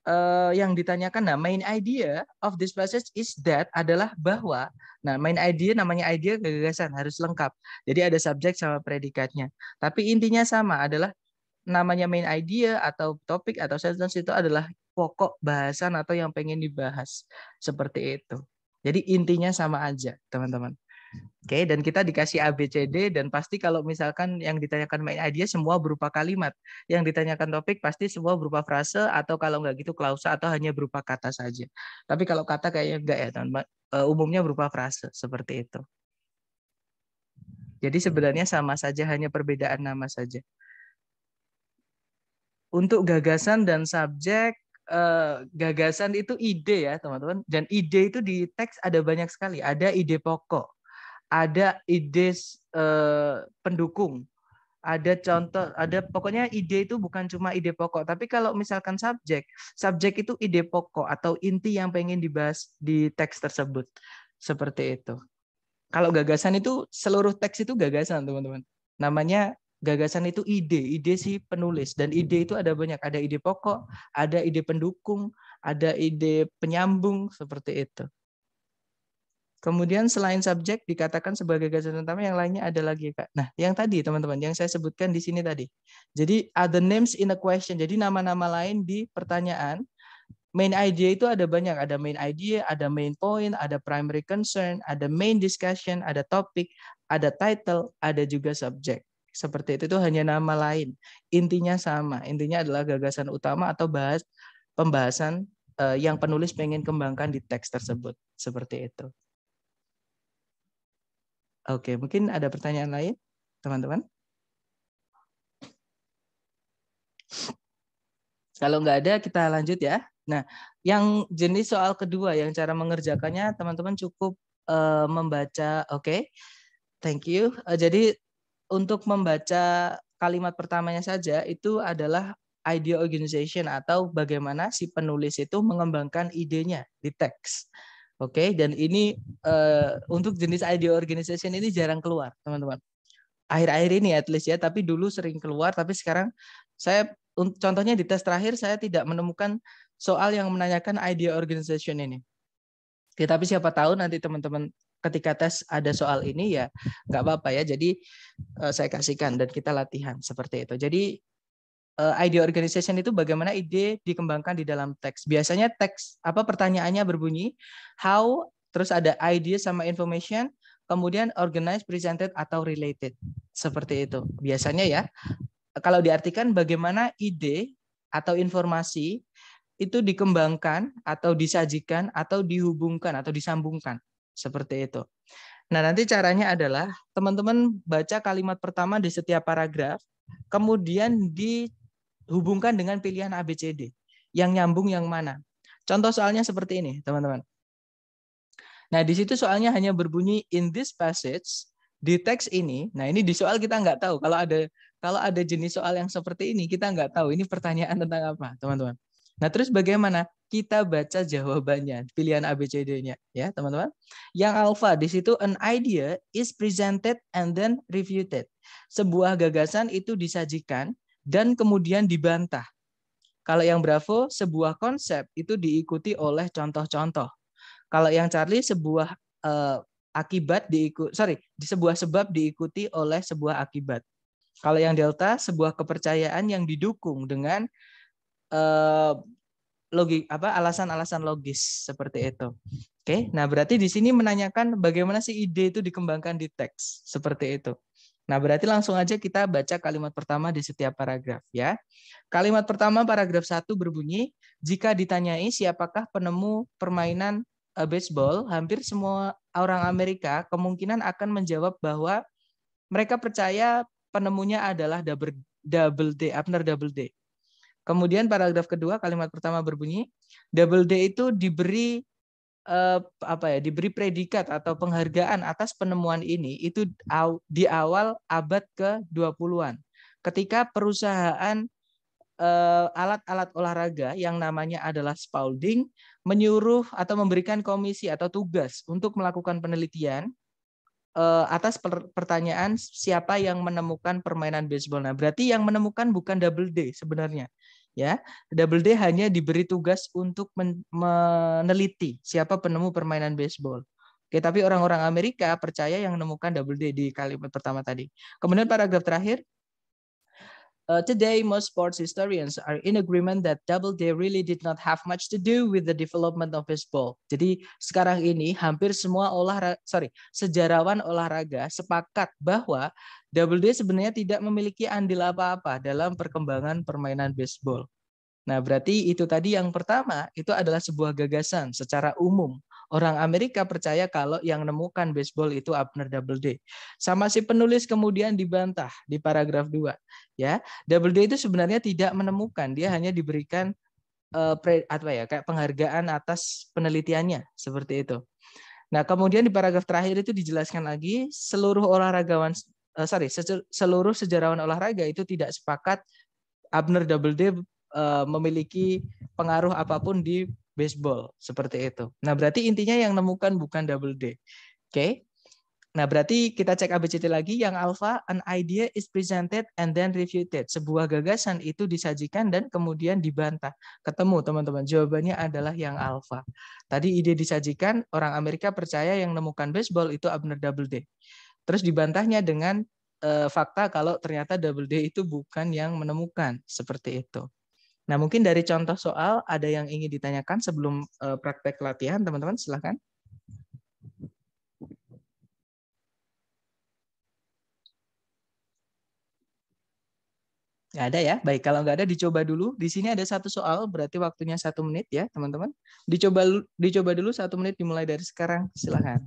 uh, yang ditanyakan nah main idea of this passage is that adalah bahwa nah main idea namanya idea gagasan harus lengkap jadi ada subjek sama predikatnya tapi intinya sama adalah namanya main idea atau topik atau sentence itu adalah pokok bahasan atau yang pengen dibahas seperti itu jadi intinya sama aja teman-teman Oke, dan kita dikasih ABCD dan pasti kalau misalkan yang ditanyakan main idea semua berupa kalimat. Yang ditanyakan topik pasti semua berupa frase atau kalau nggak gitu klausa atau hanya berupa kata saja. Tapi kalau kata kayaknya nggak ya, teman. teman eh, Umumnya berupa frase seperti itu. Jadi sebenarnya sama saja, hanya perbedaan nama saja. Untuk gagasan dan subjek, eh, gagasan itu ide ya teman-teman. Dan ide itu di teks ada banyak sekali. Ada ide pokok, ada ide uh, pendukung, ada contoh, ada pokoknya ide itu bukan cuma ide pokok, tapi kalau misalkan subjek, subjek itu ide pokok atau inti yang pengen dibahas di teks tersebut. Seperti itu. Kalau gagasan itu seluruh teks itu gagasan, teman-teman. Namanya gagasan itu ide, ide si penulis dan ide itu ada banyak, ada ide pokok, ada ide pendukung, ada ide penyambung seperti itu. Kemudian selain subjek dikatakan sebagai gagasan utama, yang lainnya ada lagi ya, kak. Nah, yang tadi teman-teman, yang saya sebutkan di sini tadi. Jadi other names in a question. Jadi nama-nama lain di pertanyaan. Main idea itu ada banyak. Ada main idea, ada main point, ada primary concern, ada main discussion, ada topik, ada title, ada juga subjek. Seperti itu itu hanya nama lain. Intinya sama. Intinya adalah gagasan utama atau bahas pembahasan eh, yang penulis pengen kembangkan di teks tersebut. Seperti itu. Oke, mungkin ada pertanyaan lain, teman-teman? Kalau nggak ada, kita lanjut ya. Nah, yang jenis soal kedua, yang cara mengerjakannya, teman-teman cukup uh, membaca. Oke, okay. thank you. Uh, jadi untuk membaca kalimat pertamanya saja itu adalah idea organization atau bagaimana si penulis itu mengembangkan idenya di teks. Oke, okay? dan ini uh, untuk jenis ide organization ini jarang keluar, teman-teman. Akhir-akhir ini at least ya, tapi dulu sering keluar, tapi sekarang saya contohnya di tes terakhir saya tidak menemukan soal yang menanyakan ide organization ini. tapi siapa tahu nanti teman-teman ketika tes ada soal ini ya nggak apa-apa ya. Jadi eh, saya kasihkan dan kita latihan seperti itu. Jadi Eh, ide organization itu bagaimana ide dikembangkan di dalam teks. Biasanya teks apa pertanyaannya berbunyi how terus ada ide sama information, kemudian organized, presented atau related. Seperti itu. Biasanya ya. Kalau diartikan bagaimana ide atau informasi itu dikembangkan atau disajikan atau dihubungkan atau disambungkan seperti itu. Nah, nanti caranya adalah teman-teman baca kalimat pertama di setiap paragraf, kemudian di hubungkan dengan pilihan ABCD. Yang nyambung yang mana? Contoh soalnya seperti ini, teman-teman. Nah, di situ soalnya hanya berbunyi in this passage di teks ini. Nah, ini di soal kita nggak tahu kalau ada kalau ada jenis soal yang seperti ini kita nggak tahu ini pertanyaan tentang apa, teman-teman. Nah, terus bagaimana kita baca jawabannya, pilihan ABCD-nya ya, teman-teman. Yang alfa di situ an idea is presented and then refuted. Sebuah gagasan itu disajikan dan kemudian dibantah. Kalau yang Bravo, sebuah konsep itu diikuti oleh contoh-contoh. Kalau yang Charlie, sebuah uh, akibat diikuti sorry, di sebuah sebab diikuti oleh sebuah akibat. Kalau yang Delta, sebuah kepercayaan yang didukung dengan uh, logik apa alasan-alasan logis seperti itu. Oke, okay? nah berarti di sini menanyakan bagaimana sih ide itu dikembangkan di teks seperti itu. Nah, berarti langsung aja kita baca kalimat pertama di setiap paragraf ya. Kalimat pertama paragraf 1 berbunyi, jika ditanyai siapakah penemu permainan eh, baseball, hampir semua orang Amerika kemungkinan akan menjawab bahwa mereka percaya penemunya adalah double, double D, Abner ah, Double D. Kemudian paragraf kedua kalimat pertama berbunyi, Double D itu diberi eh, apa ya diberi predikat atau penghargaan atas penemuan ini itu di awal abad ke-20-an ketika perusahaan eh, alat-alat eh, olahraga yang namanya adalah Spalding menyuruh atau memberikan komisi atau tugas untuk melakukan penelitian eh, atas pertanyaan siapa yang menemukan permainan baseball. Nah, berarti yang menemukan bukan Double D sebenarnya, ya. Double D hanya diberi tugas untuk men meneliti siapa penemu permainan baseball. Oke, tapi orang-orang Amerika percaya yang menemukan double D di kalimat pertama tadi. Kemudian paragraf terakhir, Uh, today, most sports historians are in agreement that Double Day really did not have much to do with the development of baseball. Jadi sekarang ini hampir semua olahraga, sorry, sejarawan olahraga sepakat bahwa Double Day sebenarnya tidak memiliki andil apa-apa dalam perkembangan permainan baseball. Nah, berarti itu tadi yang pertama, itu adalah sebuah gagasan secara umum Orang Amerika percaya kalau yang menemukan baseball itu Abner Double D, Sama si penulis kemudian dibantah di paragraf 2. Ya, Double D itu sebenarnya tidak menemukan, dia hanya diberikan uh, pre, apa ya, kayak penghargaan atas penelitiannya seperti itu. Nah, kemudian di paragraf terakhir itu dijelaskan lagi seluruh olahragawan eh, sorry, seluruh sejarawan olahraga itu tidak sepakat Abner Double D eh, memiliki pengaruh apapun di baseball seperti itu. Nah, berarti intinya yang nemukan bukan double D. Oke. Okay? Nah, berarti kita cek ABCD lagi yang alpha an idea is presented and then refuted. Sebuah gagasan itu disajikan dan kemudian dibantah. Ketemu teman-teman, jawabannya adalah yang alpha. Tadi ide disajikan, orang Amerika percaya yang nemukan baseball itu Abner Double D. Terus dibantahnya dengan eh, fakta kalau ternyata Double D itu bukan yang menemukan, seperti itu. Nah, mungkin dari contoh soal ada yang ingin ditanyakan sebelum eh, praktek latihan, teman-teman silahkan. Nggak ada ya? Baik, kalau nggak ada dicoba dulu. Di sini ada satu soal, berarti waktunya satu menit ya, teman-teman. Dicoba dicoba dulu satu menit dimulai dari sekarang. Silahkan.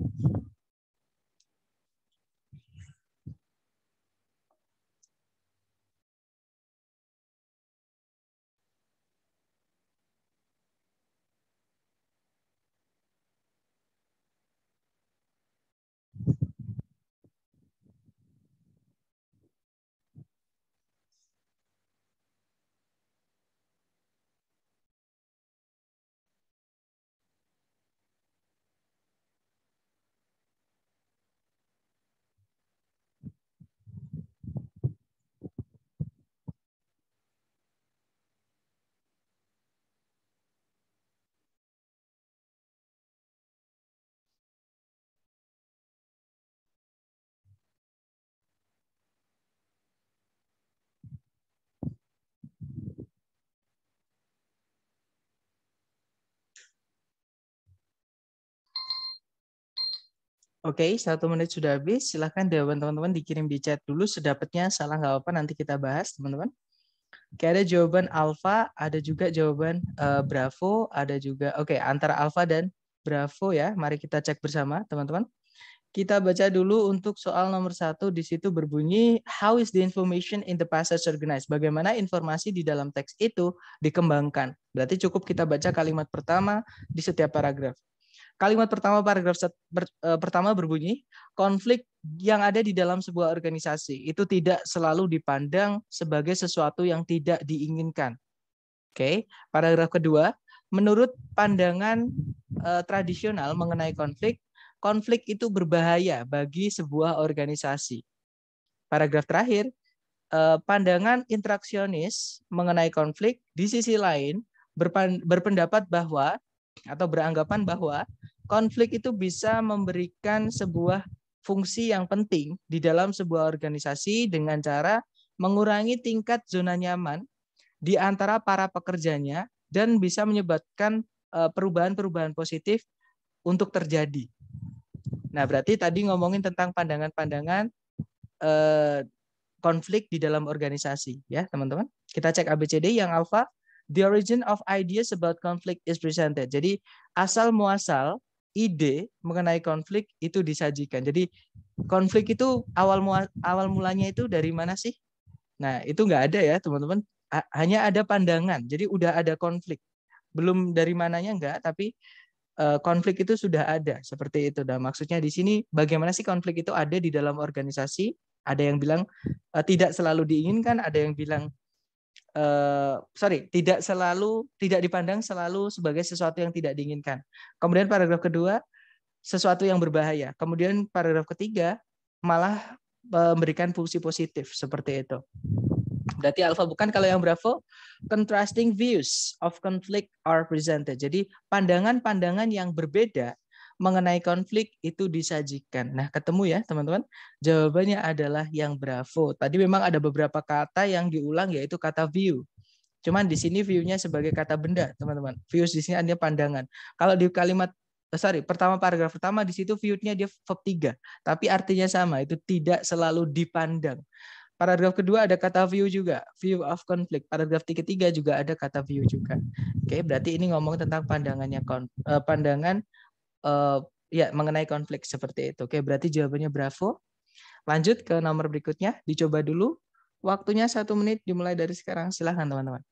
Oke, satu menit sudah habis. Silahkan jawaban teman-teman dikirim di chat dulu. Sedapatnya salah nggak apa apa nanti kita bahas, teman-teman. Oke, ada jawaban alfa, ada juga jawaban uh, bravo, ada juga oke antara alfa dan bravo ya. Mari kita cek bersama, teman-teman. Kita baca dulu untuk soal nomor satu di situ berbunyi How is the information in the passage organized? Bagaimana informasi di dalam teks itu dikembangkan? Berarti cukup kita baca kalimat pertama di setiap paragraf. Kalimat pertama paragraf set, ber, e, pertama berbunyi, konflik yang ada di dalam sebuah organisasi itu tidak selalu dipandang sebagai sesuatu yang tidak diinginkan. Oke, okay. paragraf kedua, menurut pandangan e, tradisional mengenai konflik, konflik itu berbahaya bagi sebuah organisasi. Paragraf terakhir, e, pandangan interaksionis mengenai konflik di sisi lain berpendapat bahwa atau beranggapan bahwa konflik itu bisa memberikan sebuah fungsi yang penting di dalam sebuah organisasi dengan cara mengurangi tingkat zona nyaman di antara para pekerjanya dan bisa menyebabkan eh, perubahan-perubahan positif untuk terjadi. Nah, berarti tadi ngomongin tentang pandangan-pandangan eh, konflik di dalam organisasi ya, teman-teman. Kita cek ABCD yang alfa the origin of ideas about conflict is presented. Jadi asal muasal ide mengenai konflik itu disajikan. Jadi konflik itu awal awal mulanya itu dari mana sih? Nah, itu nggak ada ya, teman-teman. Hanya ada pandangan. Jadi udah ada konflik. Belum dari mananya enggak, tapi eh, konflik itu sudah ada. Seperti itu. Dan nah, maksudnya di sini bagaimana sih konflik itu ada di dalam organisasi? Ada yang bilang eh, tidak selalu diinginkan, ada yang bilang Uh, sorry, tidak selalu tidak dipandang selalu sebagai sesuatu yang tidak diinginkan. Kemudian paragraf kedua, sesuatu yang berbahaya. Kemudian paragraf ketiga malah eh, memberikan fungsi positif seperti itu. Berarti alfa bukan kalau yang bravo contrasting views of conflict are presented. Jadi pandangan-pandangan yang berbeda mengenai konflik itu disajikan. Nah, ketemu ya, teman-teman. Jawabannya adalah yang bravo. Tadi memang ada beberapa kata yang diulang yaitu kata view. Cuman di sini view-nya sebagai kata benda, teman-teman. Views di sini artinya pandangan. Kalau di kalimat eh, sorry, pertama paragraf pertama di situ view-nya dia verb 3, tapi artinya sama, itu tidak selalu dipandang. Paragraf kedua ada kata view juga, view of conflict. Paragraf ketiga juga ada kata view juga. Oke, berarti ini ngomong tentang pandangannya eh, pandangan uh, ya mengenai konflik seperti itu. Oke, berarti jawabannya bravo. Lanjut ke nomor berikutnya, dicoba dulu. Waktunya satu menit dimulai dari sekarang. Silahkan teman-teman.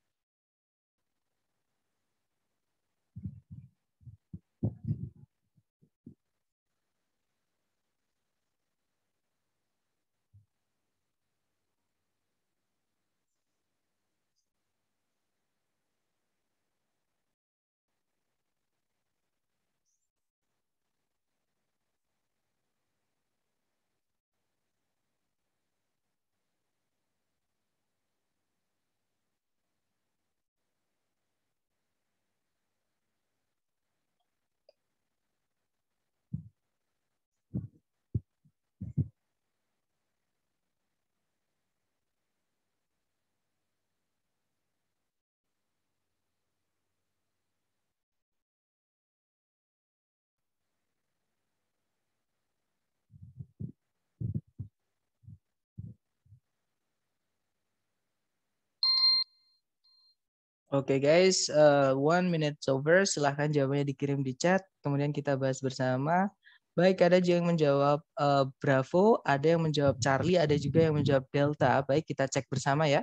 Oke okay guys, uh, one minute over. Silahkan jawabannya dikirim di chat. Kemudian kita bahas bersama. Baik, ada yang menjawab uh, Bravo, ada yang menjawab Charlie, ada juga yang menjawab Delta. Baik, kita cek bersama ya.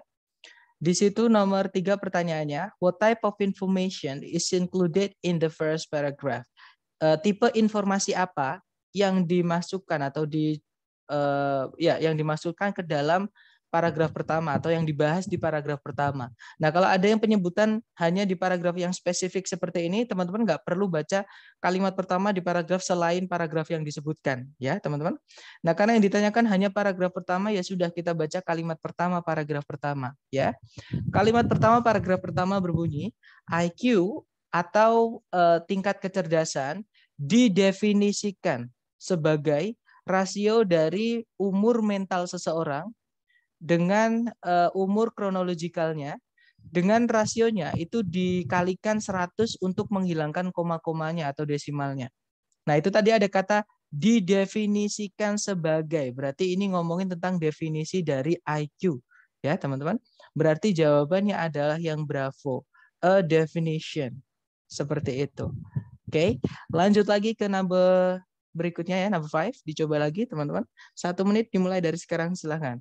Di situ nomor tiga pertanyaannya, what type of information is included in the first paragraph? Uh, tipe informasi apa yang dimasukkan atau di uh, ya yang dimasukkan ke dalam paragraf pertama atau yang dibahas di paragraf pertama. Nah, kalau ada yang penyebutan hanya di paragraf yang spesifik seperti ini, teman-teman nggak perlu baca kalimat pertama di paragraf selain paragraf yang disebutkan, ya, teman-teman. Nah, karena yang ditanyakan hanya paragraf pertama, ya sudah kita baca kalimat pertama paragraf pertama, ya. Kalimat pertama paragraf pertama berbunyi IQ atau uh, tingkat kecerdasan didefinisikan sebagai rasio dari umur mental seseorang dengan uh, umur kronologikalnya dengan rasionya itu dikalikan 100 untuk menghilangkan koma-komanya atau desimalnya. Nah, itu tadi ada kata didefinisikan sebagai. Berarti ini ngomongin tentang definisi dari IQ ya, teman-teman. Berarti jawabannya adalah yang bravo, a definition. Seperti itu. Oke, lanjut lagi ke number berikutnya ya, number 5. Dicoba lagi, teman-teman. Satu menit dimulai dari sekarang, silahkan.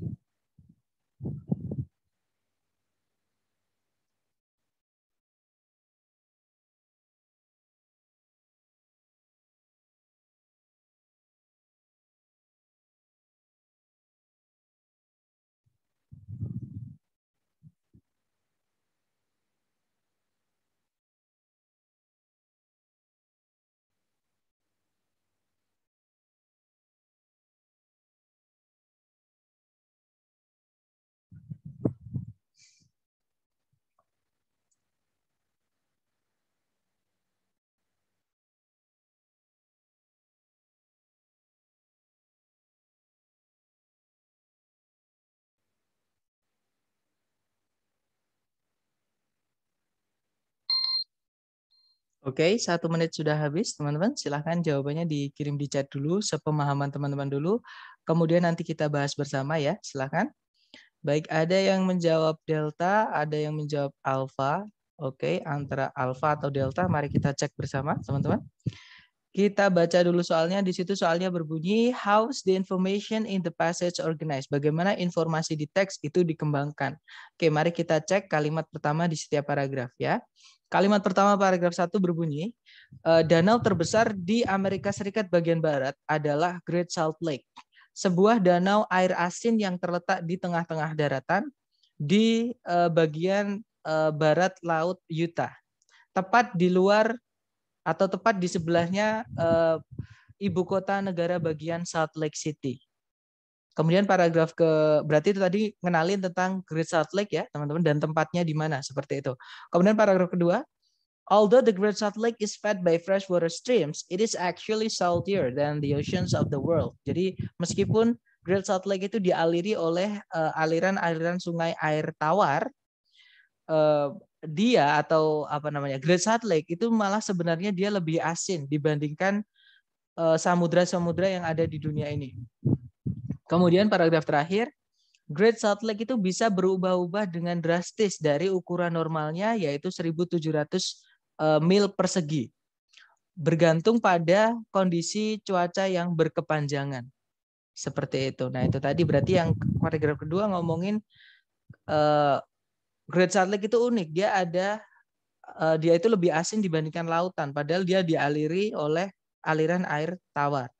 Oke, satu menit sudah habis, teman-teman. Silahkan jawabannya dikirim di chat dulu, sepemahaman teman-teman dulu. Kemudian nanti kita bahas bersama ya, silahkan. Baik, ada yang menjawab delta, ada yang menjawab alfa. Oke, antara alfa atau delta, mari kita cek bersama, teman-teman. Kita baca dulu soalnya. Di situ soalnya berbunyi, how is the information in the passage organized? Bagaimana informasi di teks itu dikembangkan? Oke, mari kita cek kalimat pertama di setiap paragraf ya. Kalimat pertama paragraf 1 berbunyi, eh, danau terbesar di Amerika Serikat bagian barat adalah Great Salt Lake, sebuah danau air asin yang terletak di tengah-tengah daratan di eh, bagian eh, barat laut Utah. Tepat di luar atau tepat di sebelahnya ibu kota negara bagian Salt Lake City. Kemudian paragraf ke berarti itu tadi ngenalin tentang Great Salt Lake ya, teman-teman dan tempatnya di mana seperti itu. Kemudian paragraf kedua, although the Great Salt Lake is fed by freshwater streams, it is actually saltier than the oceans of the world. Jadi meskipun Great Salt Lake itu dialiri oleh eh, aliran-aliran uh, sungai air tawar, uh, dia atau apa namanya Great Salt Lake itu malah sebenarnya dia lebih asin dibandingkan eh, samudra-samudra uh, yang ada di dunia ini. Kemudian paragraf terakhir, Great Salt Lake itu bisa berubah-ubah dengan drastis dari ukuran normalnya yaitu 1700 e, mil persegi. Bergantung pada kondisi cuaca yang berkepanjangan. Seperti itu. Nah, itu tadi berarti yang paragraf kedua ngomongin uh, e, Great Salt Lake itu unik. Dia ada e, dia itu lebih asin dibandingkan lautan padahal dia dialiri oleh aliran air tawar.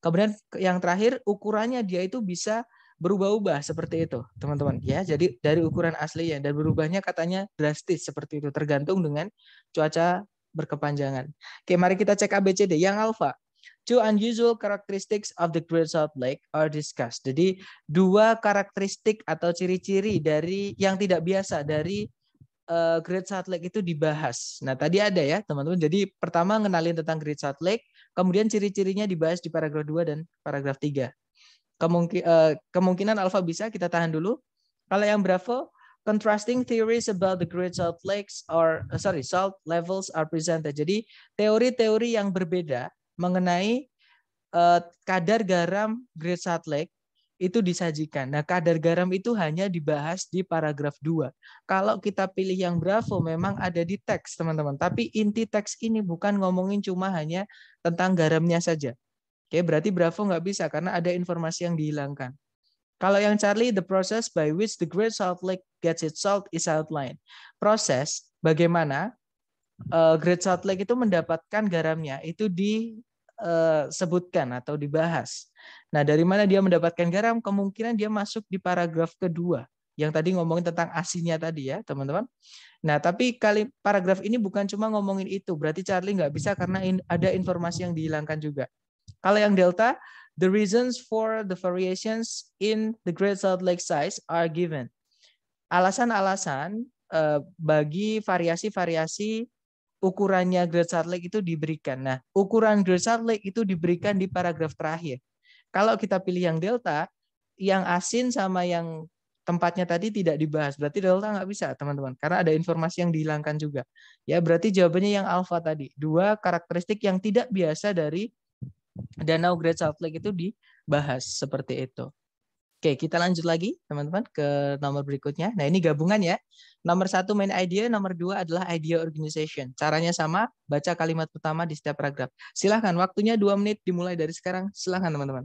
Kemudian yang terakhir ukurannya dia itu bisa berubah-ubah seperti itu, teman-teman. Ya, jadi dari ukuran aslinya dan berubahnya katanya drastis seperti itu tergantung dengan cuaca berkepanjangan. Oke, mari kita cek ABCD. Yang alfa, two unusual characteristics of the Great Salt Lake are discussed. Jadi dua karakteristik atau ciri-ciri dari yang tidak biasa dari uh, Great Salt Lake itu dibahas. Nah, tadi ada ya, teman-teman. Jadi pertama ngenalin tentang Great Salt Lake, Kemudian ciri-cirinya dibahas di paragraf 2 dan paragraf 3. Eh, kemungkinan alfa bisa kita tahan dulu. Kalau yang bravo, contrasting theories about the Great Salt Lakes or eh, sorry, salt levels are presented. Jadi teori-teori yang berbeda mengenai eh, kadar garam Great Salt Lake itu disajikan. Nah, kadar garam itu hanya dibahas di paragraf 2. Kalau kita pilih yang Bravo memang ada di teks, teman-teman. Tapi inti teks ini bukan ngomongin cuma hanya tentang garamnya saja. Oke, berarti Bravo nggak bisa karena ada informasi yang dihilangkan. Kalau yang Charlie, the process by which the Great Salt Lake gets its salt is outlined. Proses bagaimana eh, Great Salt Lake itu mendapatkan garamnya itu di Eh, sebutkan atau dibahas. Nah, dari mana dia mendapatkan garam? Kemungkinan dia masuk di paragraf kedua yang tadi ngomongin tentang asinya tadi ya, teman-teman. Nah, tapi kali paragraf ini bukan cuma ngomongin itu, berarti Charlie nggak bisa karena in, ada informasi yang dihilangkan juga. Kalau yang delta, the reasons for the variations in the Great Salt Lake size are given. Alasan-alasan eh, bagi variasi-variasi ukurannya Salt Lake itu diberikan. Nah, ukuran Salt Lake itu diberikan di paragraf terakhir. Kalau kita pilih yang delta, yang asin sama yang tempatnya tadi tidak dibahas. Berarti delta nggak bisa, teman-teman. Karena ada informasi yang dihilangkan juga. Ya, berarti jawabannya yang Alpha tadi. Dua karakteristik yang tidak biasa dari danau Great Salt Lake itu dibahas seperti itu. Oke, kita lanjut lagi teman-teman ke nomor berikutnya. Nah, ini gabungan ya. Nomor satu main idea, nomor dua adalah idea organization. Caranya sama, baca kalimat pertama di setiap paragraf. Silahkan, waktunya dua menit dimulai dari sekarang. Silahkan teman-teman.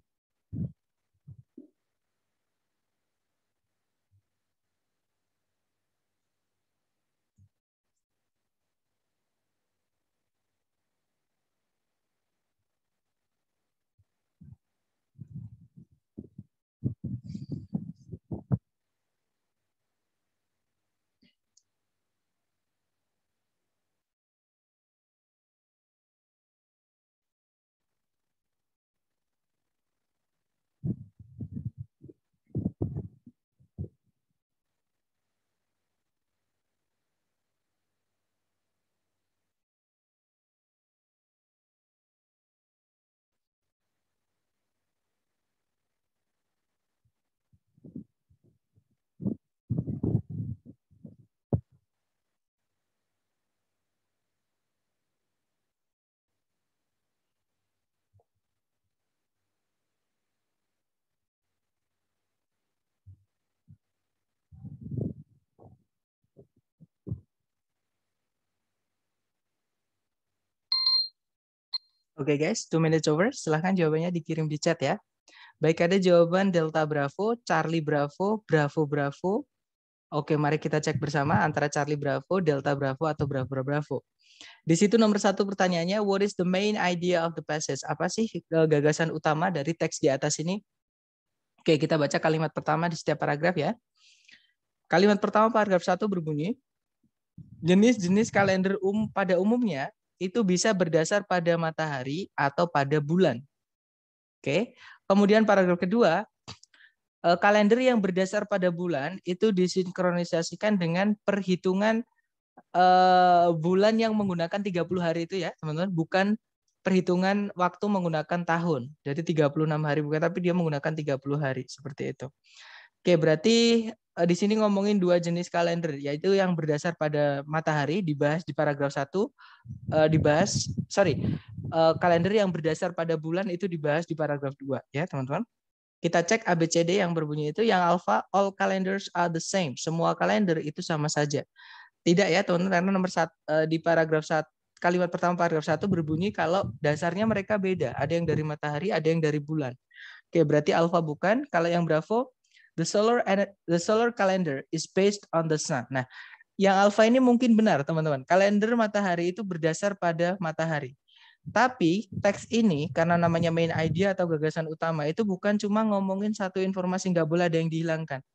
Oke okay guys, two minutes over. Silahkan jawabannya dikirim di chat ya. Baik ada jawaban Delta Bravo, Charlie Bravo, Bravo Bravo. Oke, mari kita cek bersama antara Charlie Bravo, Delta Bravo, atau Bravo Bravo. Di situ nomor satu pertanyaannya, what is the main idea of the passage? Apa sih e, gagasan utama dari teks di atas ini? Oke, kita baca kalimat pertama di setiap paragraf ya. Kalimat pertama paragraf satu berbunyi, jenis-jenis kalender um pada umumnya itu bisa berdasar pada matahari atau pada bulan. Oke. Kemudian paragraf kedua, eh, kalender yang berdasar pada bulan itu disinkronisasikan dengan perhitungan eh, bulan yang menggunakan 30 hari itu ya, teman-teman, bukan perhitungan waktu menggunakan tahun. Jadi 36 hari bukan tapi dia menggunakan 30 hari seperti itu. Oke, berarti Eh, di sini ngomongin dua jenis kalender, yaitu yang berdasar pada matahari dibahas di paragraf 1, eh, dibahas sorry eh, kalender yang berdasar pada bulan itu dibahas di paragraf 2 ya teman-teman. Kita cek ABCD yang berbunyi itu yang alfa all calendars are the same. Semua kalender itu sama saja. Tidak ya teman-teman karena nomor satu, di paragraf 1 kalimat pertama paragraf 1 berbunyi kalau dasarnya mereka beda. Ada yang dari matahari, ada yang dari bulan. Oke, berarti alfa bukan. Kalau yang bravo The solar the solar calendar is based on the sun. Nah, yang alpha ini mungkin benar, teman-teman. Kalender matahari itu berdasar pada matahari. Tapi teks ini karena namanya main idea atau gagasan utama itu bukan cuma ngomongin satu informasi nggak boleh ada yang dihilangkan.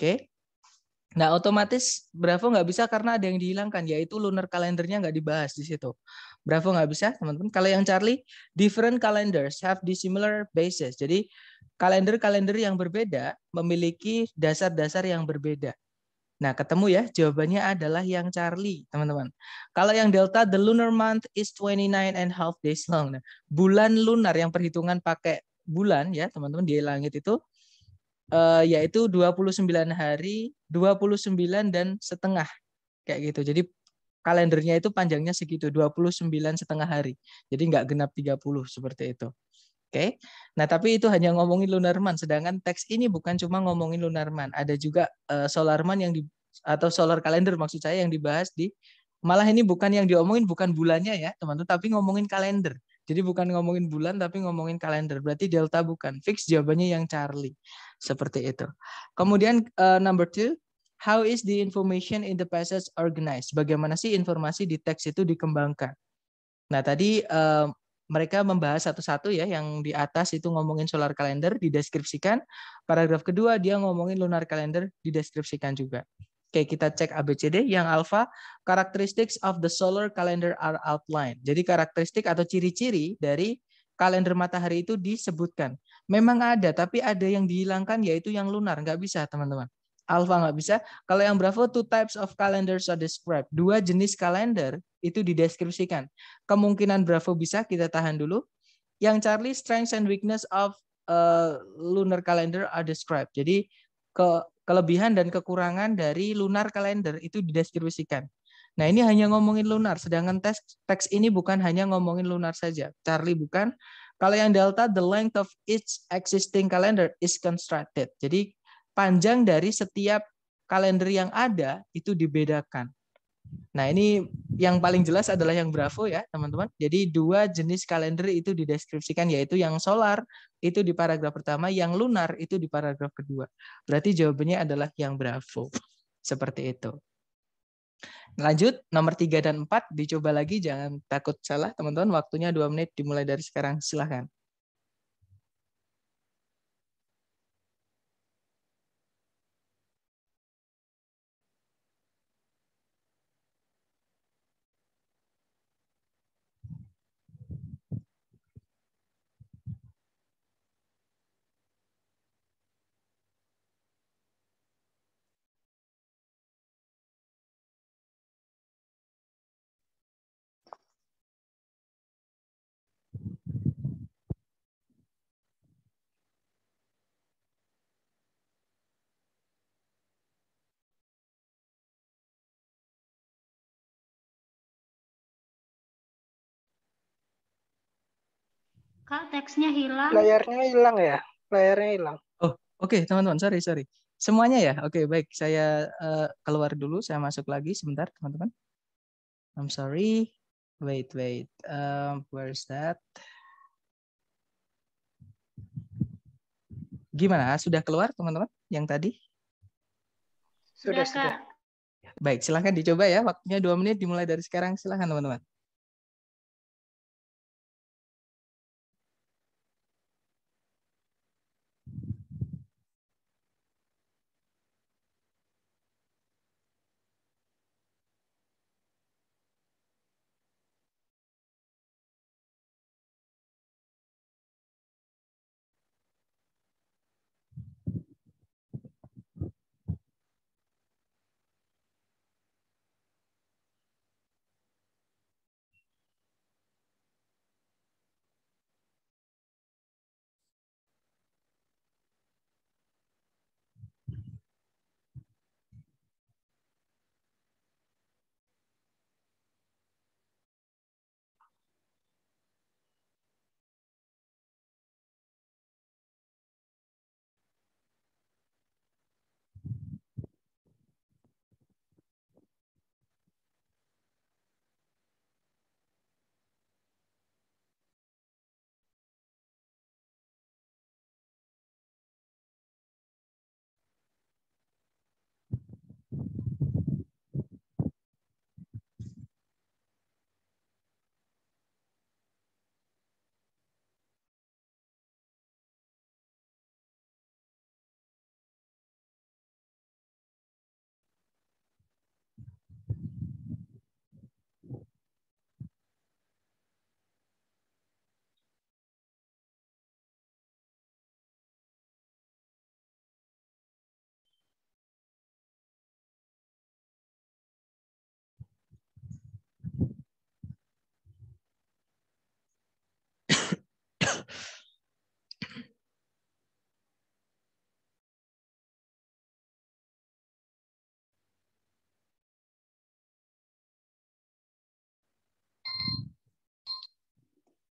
Oke? Okay? Nah otomatis Bravo nggak bisa karena ada yang dihilangkan yaitu lunar kalendernya nggak dibahas di situ. Bravo nggak bisa, ya, teman-teman. Kalau yang Charlie, different calendars have dissimilar bases. Jadi kalender-kalender yang berbeda memiliki dasar-dasar yang berbeda. Nah, ketemu ya, jawabannya adalah yang Charlie, teman-teman. Kalau yang Delta, the lunar month is 29 and half days long. Nah, bulan lunar yang perhitungan pakai bulan ya, teman-teman, di langit itu uh, yaitu 29 hari, 29 dan setengah. Kayak gitu. Jadi kalendernya itu panjangnya segitu 29 setengah hari. Jadi nggak genap 30 seperti itu. Oke. Okay? Nah, tapi itu hanya ngomongin lunarman sedangkan teks ini bukan cuma ngomongin lunarman, ada juga uh, eh, solarman yang di atau solar kalender maksud saya yang dibahas di malah ini bukan yang diomongin bukan bulannya ya, teman-teman, tapi ngomongin kalender. Jadi bukan ngomongin bulan tapi ngomongin kalender. Berarti delta bukan. Fix jawabannya yang Charlie. Seperti itu. Kemudian uh, number two, how is the information in the passage organized? Bagaimana sih informasi di teks itu dikembangkan? Nah, tadi uh, mereka membahas satu-satu ya, yang di atas itu ngomongin solar calendar, dideskripsikan. Paragraf kedua, dia ngomongin lunar calendar, dideskripsikan juga. Oke, kita cek ABCD. Yang alfa, characteristics of the solar calendar are outlined. Jadi karakteristik atau ciri-ciri dari kalender matahari itu disebutkan. Memang ada, tapi ada yang dihilangkan yaitu yang lunar. Nggak bisa, teman-teman alfa nggak bisa. Kalau yang Bravo, two types of calendars are described. Dua jenis kalender itu dideskripsikan. Kemungkinan Bravo bisa kita tahan dulu. Yang Charlie, strengths and weakness of uh, lunar calendar are described. Jadi ke kelebihan dan kekurangan dari lunar calendar itu dideskripsikan. Nah, ini hanya ngomongin lunar, sedangkan teks teks ini bukan hanya ngomongin lunar saja. Charlie bukan. Kalau yang delta, the length of each existing calendar is constructed. Jadi panjang dari setiap kalender yang ada itu dibedakan. Nah, ini yang paling jelas adalah yang Bravo ya, teman-teman. Jadi dua jenis kalender itu dideskripsikan yaitu yang solar itu di paragraf pertama, yang lunar itu di paragraf kedua. Berarti jawabannya adalah yang Bravo. Seperti itu. Lanjut, nomor 3 dan 4 dicoba lagi, jangan takut salah teman-teman. Waktunya 2 menit dimulai dari sekarang, silahkan. Kak, teksnya hilang. Layarnya hilang ya? Layarnya hilang. Oh, oke okay, teman-teman. Sorry, sorry. Semuanya ya? Oke, okay, baik. Saya uh, keluar dulu. Saya masuk lagi sebentar, teman-teman. I'm sorry. Wait, wait. Um, is that? Gimana? Sudah keluar, teman-teman? Yang tadi? sudah. sudah. Baik, silahkan dicoba ya. Waktunya dua menit dimulai dari sekarang. Silahkan, teman-teman.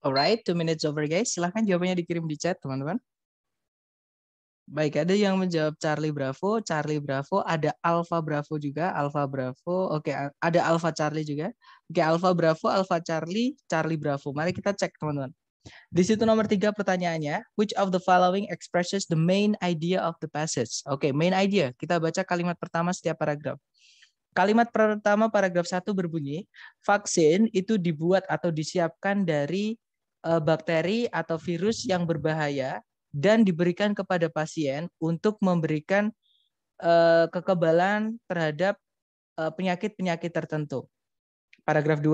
Alright, two minutes over guys. Silahkan jawabannya dikirim di chat teman-teman. Baik, ada yang menjawab Charlie Bravo, Charlie Bravo, ada Alpha Bravo juga, Alpha Bravo. Oke, ada Alpha Charlie juga. Oke, Alpha Bravo, Alpha Charlie, Charlie Bravo. Mari kita cek teman-teman. Di situ nomor tiga pertanyaannya, which of the following expresses the main idea of the passage? Oke, okay, main idea. Kita baca kalimat pertama setiap paragraf. Kalimat pertama paragraf satu berbunyi, vaksin itu dibuat atau disiapkan dari eh, bakteri atau virus yang berbahaya dan diberikan kepada pasien untuk memberikan eh, kekebalan terhadap eh, penyakit-penyakit tertentu. Paragraf 2,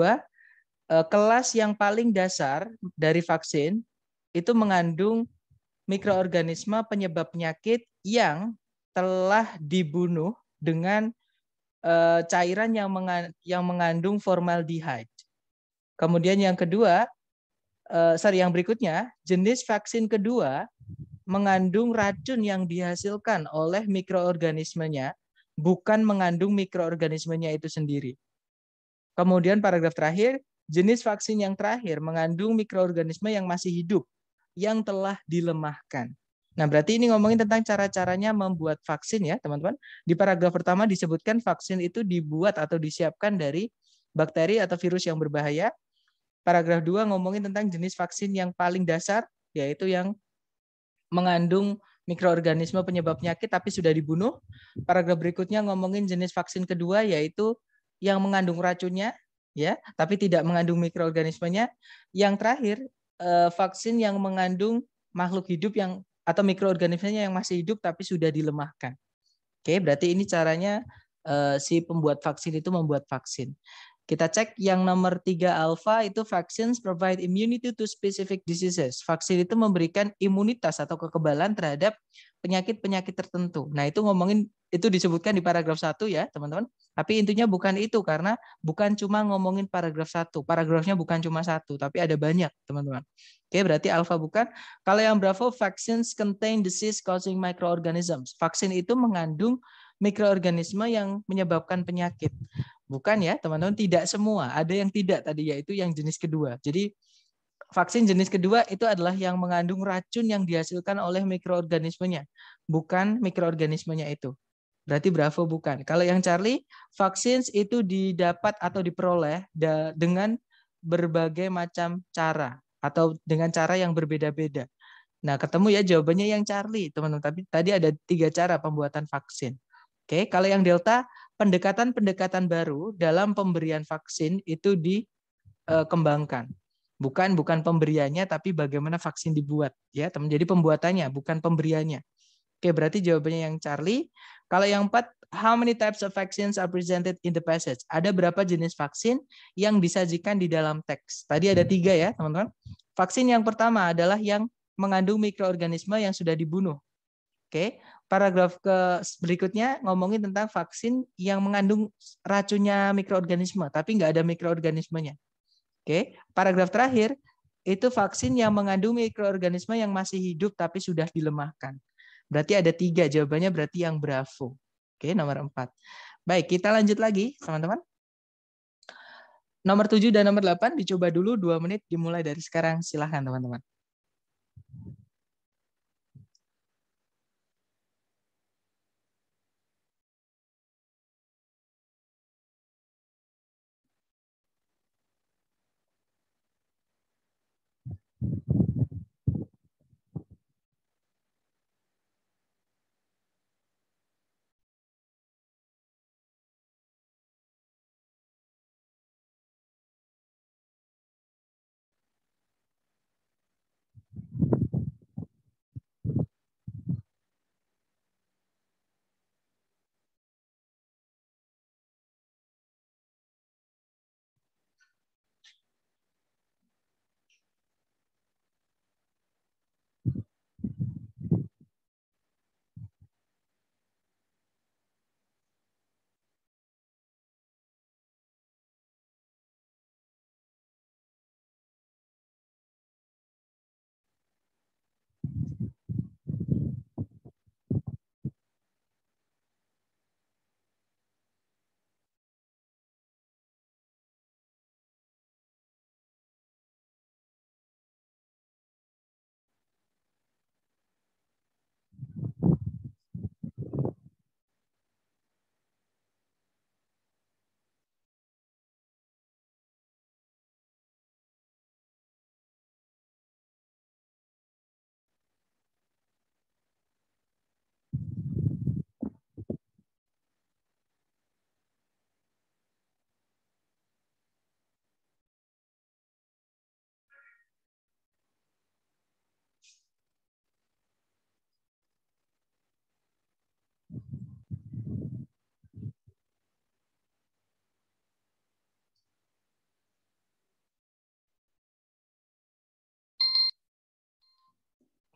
Eh, kelas yang paling dasar dari vaksin itu mengandung mikroorganisme penyebab penyakit yang telah dibunuh dengan eh, cairan yang mengandung formaldehyde. Kemudian yang kedua, eh, sorry yang berikutnya, jenis vaksin kedua mengandung racun yang dihasilkan oleh mikroorganismenya, bukan mengandung mikroorganismenya itu sendiri. Kemudian paragraf terakhir, jenis vaksin yang terakhir mengandung mikroorganisme yang masih hidup yang telah dilemahkan. Nah, berarti ini ngomongin tentang cara-caranya membuat vaksin ya, teman-teman. Di paragraf pertama disebutkan vaksin itu dibuat atau disiapkan dari bakteri atau virus yang berbahaya. Paragraf dua ngomongin tentang jenis vaksin yang paling dasar, yaitu yang mengandung mikroorganisme penyebab penyakit tapi sudah dibunuh. Paragraf berikutnya ngomongin jenis vaksin kedua, yaitu yang mengandung racunnya, ya, tapi tidak mengandung mikroorganismenya. Yang terakhir, eh, vaksin yang mengandung makhluk hidup yang atau mikroorganismenya yang masih hidup tapi sudah dilemahkan. Oke, berarti ini caranya eh, si pembuat vaksin itu membuat vaksin. Kita cek yang nomor tiga alfa itu vaccines provide immunity to specific diseases. Vaksin itu memberikan imunitas atau kekebalan terhadap penyakit-penyakit tertentu. Nah, itu ngomongin itu disebutkan di paragraf satu ya, teman-teman. Tapi intinya bukan itu karena bukan cuma ngomongin paragraf satu. Paragrafnya bukan cuma satu, tapi ada banyak, teman-teman. Oke, berarti alfa bukan. Kalau yang bravo vaccines contain disease causing microorganisms. Vaksin itu mengandung mikroorganisme yang menyebabkan penyakit. Bukan ya, teman-teman, tidak semua. Ada yang tidak tadi yaitu yang jenis kedua. Jadi vaksin jenis kedua itu adalah yang mengandung racun yang dihasilkan oleh mikroorganismenya, bukan mikroorganismenya itu. Berarti Bravo bukan. Kalau yang Charlie, vaksin itu didapat atau diperoleh dengan berbagai macam cara atau dengan cara yang berbeda-beda. Nah, ketemu ya jawabannya yang Charlie, teman-teman. Tapi tadi ada tiga cara pembuatan vaksin. Oke, kalau yang Delta, pendekatan-pendekatan baru dalam pemberian vaksin itu dikembangkan. Eh, bukan bukan pemberiannya tapi bagaimana vaksin dibuat ya. Jadi pembuatannya bukan pemberiannya. Oke, berarti jawabannya yang Charlie. Kalau yang empat, how many types of vaccines are presented in the passage? Ada berapa jenis vaksin yang disajikan di dalam teks? Tadi ada hmm. tiga ya, teman-teman. Vaksin yang pertama adalah yang mengandung mikroorganisme yang sudah dibunuh. Oke, paragraf ke berikutnya ngomongin tentang vaksin yang mengandung racunnya mikroorganisme, tapi nggak ada mikroorganismenya. Oke, paragraf terakhir itu vaksin yang mengandung mikroorganisme yang masih hidup tapi sudah dilemahkan. Berarti ada tiga jawabannya berarti yang bravo. Oke, nomor empat. Baik, kita lanjut lagi teman-teman. Nomor tujuh dan nomor delapan dicoba dulu dua menit dimulai dari sekarang. Silahkan teman-teman.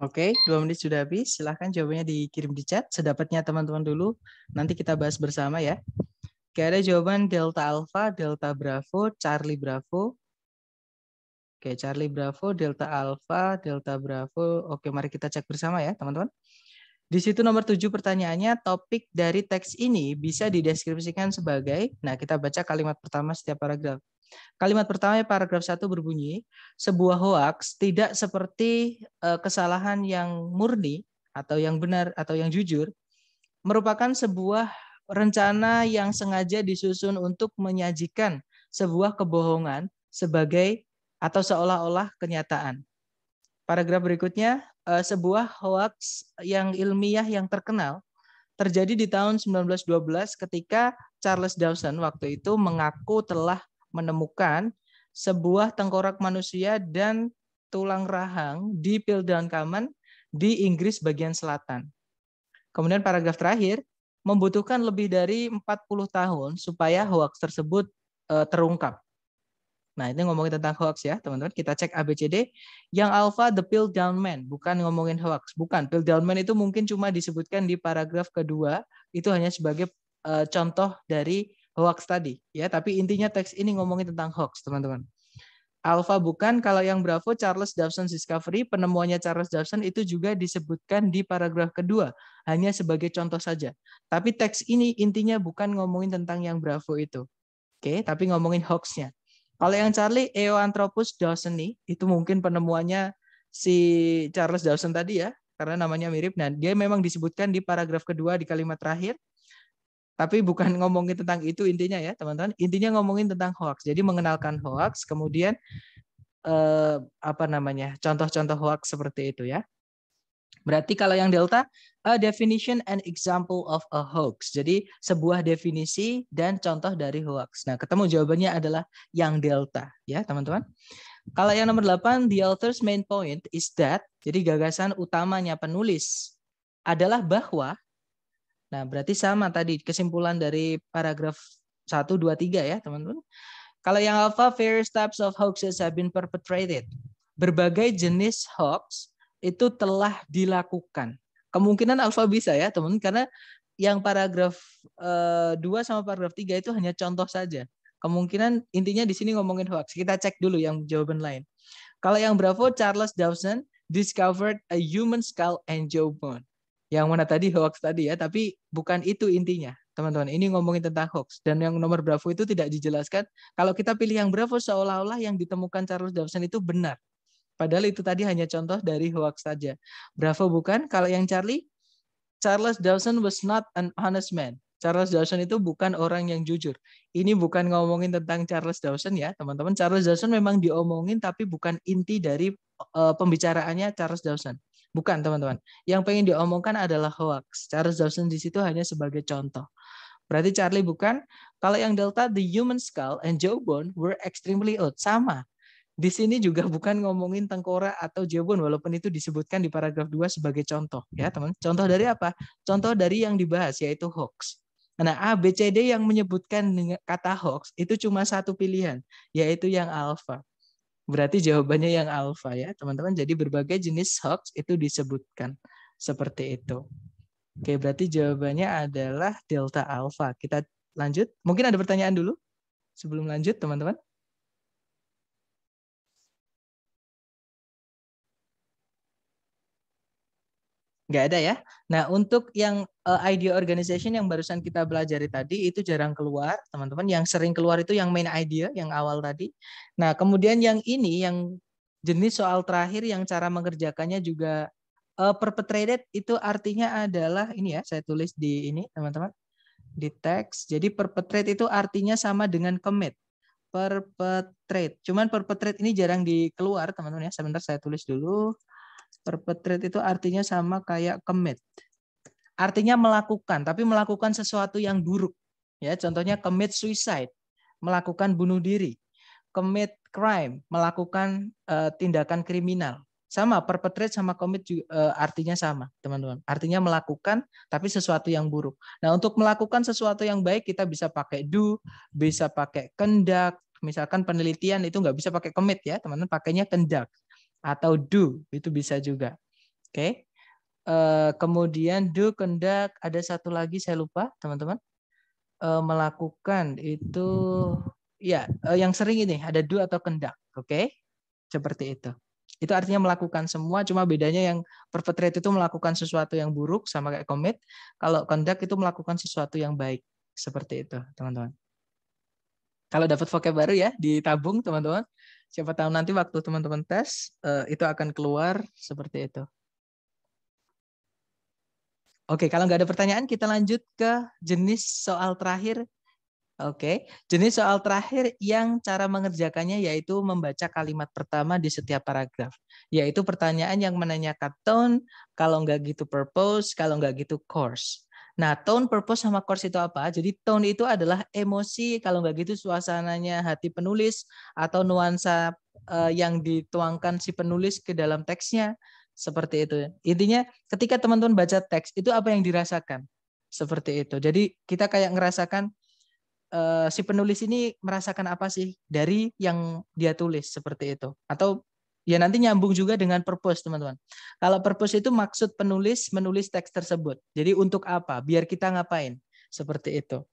Oke, dua menit sudah habis. Silahkan jawabannya dikirim di chat. Sedapatnya teman-teman dulu. Nanti kita bahas bersama ya. Oke, ada jawaban Delta Alpha, Delta Bravo, Charlie Bravo. Oke, Charlie Bravo, Delta Alpha, Delta Bravo. Oke, mari kita cek bersama ya, teman-teman. Di situ nomor tujuh pertanyaannya, topik dari teks ini bisa dideskripsikan sebagai, nah kita baca kalimat pertama setiap paragraf. Kalimat pertama ya, paragraf 1 berbunyi, sebuah hoaks tidak seperti eh, kesalahan yang murni atau yang benar atau yang jujur merupakan sebuah rencana yang sengaja disusun untuk menyajikan sebuah kebohongan sebagai atau seolah-olah kenyataan. Paragraf berikutnya, eh, sebuah hoaks yang ilmiah yang terkenal terjadi di tahun 1912 ketika Charles Dawson waktu itu mengaku telah menemukan sebuah tengkorak manusia dan tulang rahang di Pildankaman di Inggris bagian selatan. Kemudian paragraf terakhir, membutuhkan lebih dari 40 tahun supaya hoax tersebut eh, terungkap. Nah, ini ngomongin tentang hoax ya, teman-teman. Kita cek ABCD. Yang alfa, the pill down man, bukan ngomongin hoax, bukan. Pill down man itu mungkin cuma disebutkan di paragraf kedua, itu hanya sebagai uh, contoh dari hoax tadi ya tapi intinya teks ini ngomongin tentang hoax teman-teman Alfa bukan kalau yang Bravo Charles Dawson Discovery penemuannya Charles Dawson itu juga disebutkan di paragraf kedua hanya sebagai contoh saja tapi teks ini intinya bukan ngomongin tentang yang Bravo itu oke tapi ngomongin hoaxnya kalau yang Charlie Eoanthropus dawsoni itu mungkin penemuannya si Charles Dawson tadi ya karena namanya mirip dan nah, dia memang disebutkan di paragraf kedua di kalimat terakhir tapi bukan ngomongin tentang itu intinya ya, teman-teman. Intinya ngomongin tentang hoax. Jadi mengenalkan hoax, kemudian eh, apa namanya? contoh-contoh hoax seperti itu ya. Berarti kalau yang delta, a definition and example of a hoax. Jadi sebuah definisi dan contoh dari hoax. Nah, ketemu jawabannya adalah yang delta ya, teman-teman. Kalau yang nomor 8, the author's main point is that, jadi gagasan utamanya penulis adalah bahwa Nah, berarti sama tadi kesimpulan dari paragraf 1, 2, 3 ya, teman-teman. Kalau yang alpha, various types of hoaxes have been perpetrated. Berbagai jenis hoax itu telah dilakukan. Kemungkinan alpha bisa ya, teman, teman karena yang paragraf eh, 2 sama paragraf 3 itu hanya contoh saja. Kemungkinan intinya di sini ngomongin hoax. Kita cek dulu yang jawaban lain. Kalau yang Bravo, Charles Dawson discovered a human skull and jawbone yang mana tadi hoax tadi ya, tapi bukan itu intinya, teman-teman. Ini ngomongin tentang hoax dan yang nomor Bravo itu tidak dijelaskan. Kalau kita pilih yang Bravo seolah-olah yang ditemukan Charles Dawson itu benar. Padahal itu tadi hanya contoh dari hoax saja. Bravo bukan. Kalau yang Charlie, Charles Dawson was not an honest man. Charles Dawson itu bukan orang yang jujur. Ini bukan ngomongin tentang Charles Dawson ya, teman-teman. Charles Dawson memang diomongin tapi bukan inti dari uh, pembicaraannya Charles Dawson. Bukan, teman-teman. Yang pengen diomongkan adalah hoax. Charles Dawson di situ hanya sebagai contoh. Berarti Charlie bukan. Kalau yang Delta, the human skull and jawbone were extremely old. Sama. Di sini juga bukan ngomongin tengkora atau jawbone, walaupun itu disebutkan di paragraf 2 sebagai contoh. ya teman. Contoh dari apa? Contoh dari yang dibahas, yaitu hoax. Nah, A, B, C, D yang menyebutkan kata hoax itu cuma satu pilihan, yaitu yang Alpha. Berarti jawabannya yang alfa ya, teman-teman. Jadi berbagai jenis hoax itu disebutkan seperti itu. Oke, berarti jawabannya adalah delta alfa. Kita lanjut. Mungkin ada pertanyaan dulu sebelum lanjut, teman-teman. Nggak ada ya. Nah, untuk yang uh, idea organization yang barusan kita belajar tadi itu jarang keluar, teman-teman. Yang sering keluar itu yang main idea yang awal tadi. Nah, kemudian yang ini yang jenis soal terakhir yang cara mengerjakannya juga uh, perpetrated itu artinya adalah ini ya, saya tulis di ini, teman-teman. Di teks. Jadi perpetrate itu artinya sama dengan commit perpetrate. Cuman perpetrate ini jarang dikeluar, teman-teman ya. Sebentar saya tulis dulu. Perpetrate itu artinya sama kayak commit. Artinya melakukan, tapi melakukan sesuatu yang buruk. Ya, contohnya commit suicide, melakukan bunuh diri. Commit crime, melakukan uh, tindakan kriminal. Sama perpetrate sama commit uh, eh, artinya sama, teman-teman. Artinya melakukan tapi sesuatu yang buruk. Nah, untuk melakukan sesuatu yang baik kita bisa pakai do, bisa pakai kendak, misalkan penelitian itu nggak bisa pakai commit ya teman-teman pakainya kendak atau do itu bisa juga. Oke. Okay. Uh, eh, kemudian do kendak ada satu lagi saya lupa teman-teman uh, melakukan itu ya uh, yang sering ini ada do atau kendak oke okay? seperti itu itu artinya melakukan semua cuma bedanya yang perpetrate itu melakukan sesuatu yang buruk sama kayak commit kalau kendak itu melakukan sesuatu yang baik seperti itu teman-teman kalau dapat vocab baru ya ditabung teman-teman siapa tahu nanti waktu teman-teman tes uh, itu akan keluar seperti itu. Oke, kalau nggak ada pertanyaan kita lanjut ke jenis soal terakhir. Oke, jenis soal terakhir yang cara mengerjakannya yaitu membaca kalimat pertama di setiap paragraf. Yaitu pertanyaan yang menanyakan tone, kalau nggak gitu purpose, kalau nggak gitu course. Nah, tone, purpose, sama course itu apa? Jadi tone itu adalah emosi, kalau nggak gitu suasananya hati penulis atau nuansa uh, yang dituangkan si penulis ke dalam teksnya seperti itu. Intinya ketika teman-teman baca teks itu apa yang dirasakan seperti itu. Jadi kita kayak ngerasakan uh, si penulis ini merasakan apa sih dari yang dia tulis seperti itu atau ya nanti nyambung juga dengan purpose teman-teman. Kalau purpose itu maksud penulis menulis teks tersebut. Jadi untuk apa? Biar kita ngapain? Seperti itu.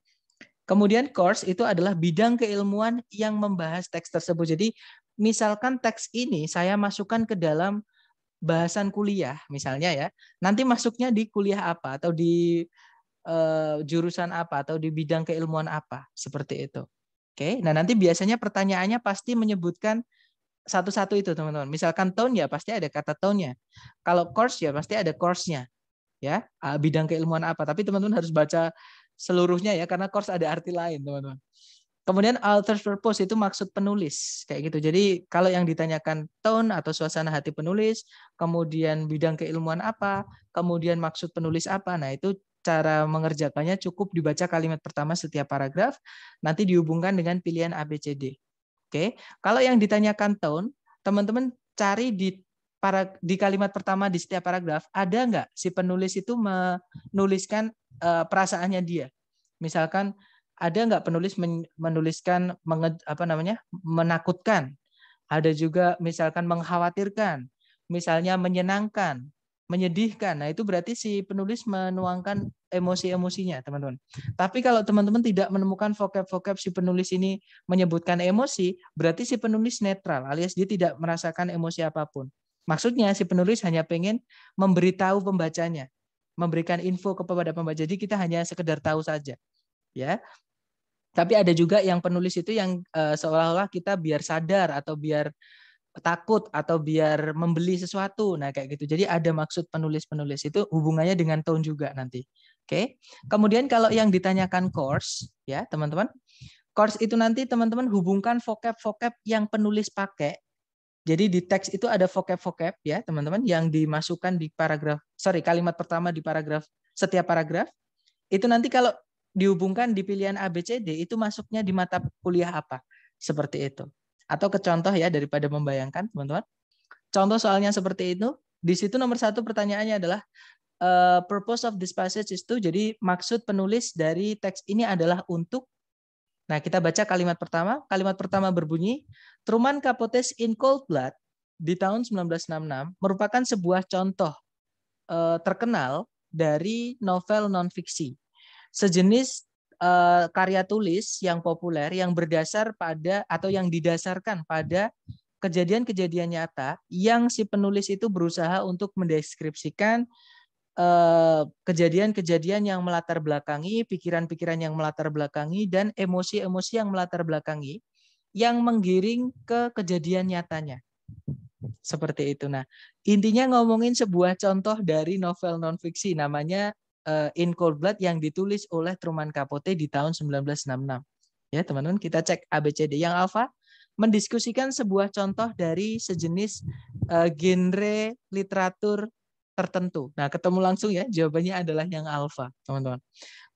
Kemudian course itu adalah bidang keilmuan yang membahas teks tersebut. Jadi misalkan teks ini saya masukkan ke dalam bahasan kuliah misalnya ya. Nanti masuknya di kuliah apa atau di uh, jurusan apa atau di bidang keilmuan apa seperti itu. Oke. Nah, nanti biasanya pertanyaannya pasti menyebutkan satu-satu itu teman-teman. Misalkan tone ya pasti ada kata tone-nya. Kalau course ya pasti ada course-nya. Ya, ah, bidang keilmuan apa. Tapi teman-teman harus baca seluruhnya ya karena course ada arti lain, teman-teman. Kemudian author's purpose itu maksud penulis kayak gitu. Jadi kalau yang ditanyakan tone atau suasana hati penulis, kemudian bidang keilmuan apa, kemudian maksud penulis apa. Nah, itu cara mengerjakannya cukup dibaca kalimat pertama setiap paragraf, nanti dihubungkan dengan pilihan ABCD. Oke, kalau yang ditanyakan tone, teman-teman cari di para di kalimat pertama di setiap paragraf ada nggak si penulis itu menuliskan uh, perasaannya dia. Misalkan ada nggak penulis menuliskan menge, apa namanya menakutkan, ada juga misalkan mengkhawatirkan, misalnya menyenangkan, menyedihkan. Nah itu berarti si penulis menuangkan emosi-emosinya, teman-teman. Tapi kalau teman-teman tidak menemukan vocab-vocab si penulis ini menyebutkan emosi, berarti si penulis netral, alias dia tidak merasakan emosi apapun. Maksudnya si penulis hanya pengen memberitahu pembacanya, memberikan info kepada pembaca. Jadi kita hanya sekedar tahu saja. Ya. Tapi ada juga yang penulis itu yang uh, seolah-olah kita biar sadar atau biar takut atau biar membeli sesuatu. Nah, kayak gitu. Jadi ada maksud penulis-penulis itu hubungannya dengan tone juga nanti. Oke. Kemudian kalau yang ditanyakan course, ya teman-teman, course itu nanti teman-teman hubungkan vocab-vocab yang penulis pakai. Jadi di teks itu ada vocab-vocab ya teman-teman yang dimasukkan di paragraf, sorry kalimat pertama di paragraf setiap paragraf. Itu nanti kalau dihubungkan di pilihan ABCD itu masuknya di mata kuliah apa seperti itu. Atau ke contoh ya daripada membayangkan teman-teman. Contoh soalnya seperti itu. Di situ nomor satu pertanyaannya adalah uh, purpose of this passage is jadi maksud penulis dari teks ini adalah untuk Nah, kita baca kalimat pertama. Kalimat pertama berbunyi, Truman Capote's In Cold Blood di tahun 1966 merupakan sebuah contoh uh, terkenal dari novel nonfiksi, Sejenis uh, karya tulis yang populer yang berdasar pada atau yang didasarkan pada kejadian-kejadian nyata yang si penulis itu berusaha untuk mendeskripsikan Eh, kejadian-kejadian yang melatar belakangi, pikiran-pikiran yang melatar belakangi, dan emosi-emosi yang melatar belakangi yang menggiring ke kejadian nyatanya. Seperti itu. Nah, intinya ngomongin sebuah contoh dari novel nonfiksi namanya eh, In Cold Blood yang ditulis oleh Truman Capote di tahun 1966. Ya, teman-teman, kita cek ABCD. Yang alfa mendiskusikan sebuah contoh dari sejenis eh, genre literatur tertentu. Nah, ketemu langsung ya, jawabannya adalah yang alfa, teman-teman.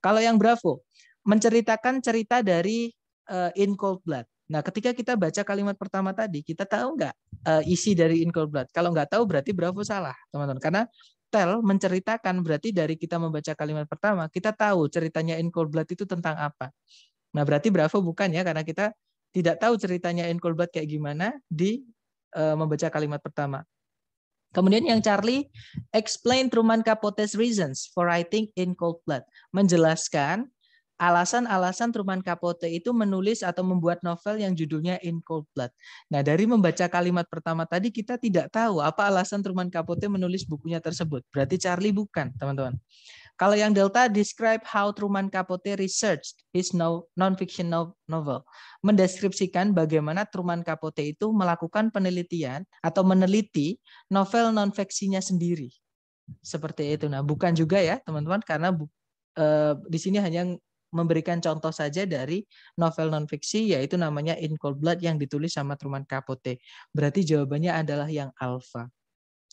Kalau yang bravo, menceritakan cerita dari uh, in cold blood. Nah, ketika kita baca kalimat pertama tadi, kita tahu nggak uh, isi dari in cold blood? Kalau nggak tahu, berarti bravo salah, teman-teman. Karena tell menceritakan berarti dari kita membaca kalimat pertama, kita tahu ceritanya in cold blood itu tentang apa. Nah, berarti bravo bukan ya, karena kita tidak tahu ceritanya in cold blood kayak gimana di eh, membaca kalimat pertama. Kemudian yang Charlie, explain Truman Capote's reasons for writing in cold blood. Menjelaskan alasan-alasan Truman Capote itu menulis atau membuat novel yang judulnya In Cold Blood. Nah, dari membaca kalimat pertama tadi kita tidak tahu apa alasan Truman Capote menulis bukunya tersebut. Berarti Charlie bukan, teman-teman. Kalau yang Delta, describe how Truman Capote researched his no, non-fiction novel. Mendeskripsikan bagaimana Truman Capote itu melakukan penelitian atau meneliti novel non-fiksinya sendiri. Seperti itu. Nah, bukan juga ya, teman-teman, karena bu, eh, di sini hanya memberikan contoh saja dari novel non-fiksi, yaitu namanya In Cold Blood yang ditulis sama Truman Capote. Berarti jawabannya adalah yang Alpha.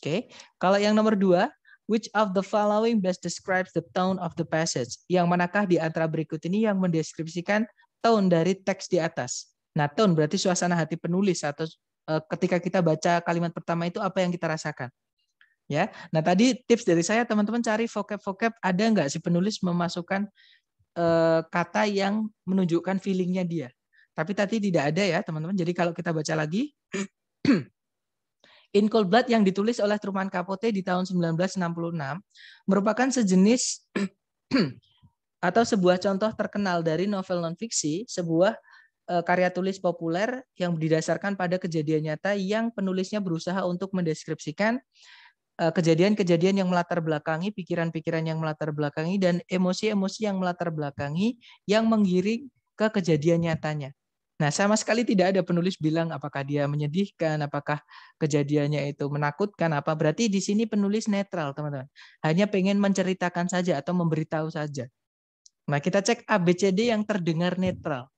Oke, okay. kalau yang nomor dua, Which of the following best describes the tone of the passage? Yang manakah di antara berikut ini yang mendeskripsikan tone dari teks di atas? Nah, tone berarti suasana hati penulis atau eh, ketika kita baca kalimat pertama itu apa yang kita rasakan? Ya. Nah, tadi tips dari saya teman-teman cari vocab-vocab ada nggak si penulis memasukkan eh, kata yang menunjukkan feelingnya dia. Tapi tadi tidak ada ya, teman-teman. Jadi kalau kita baca lagi In Cold Blood yang ditulis oleh Truman Capote di tahun 1966 merupakan sejenis atau sebuah contoh terkenal dari novel nonfiksi, sebuah eh, karya tulis populer yang didasarkan pada kejadian nyata yang penulisnya berusaha untuk mendeskripsikan eh, kejadian-kejadian yang melatar belakangi, pikiran-pikiran yang melatar belakangi, dan emosi-emosi yang melatar belakangi yang menggiring ke kejadian nyatanya. Nah, sama sekali tidak ada penulis bilang apakah dia menyedihkan, apakah kejadiannya itu menakutkan apa. Berarti di sini penulis netral, teman-teman. Hanya pengen menceritakan saja atau memberitahu saja. Nah, kita cek ABCD yang terdengar netral.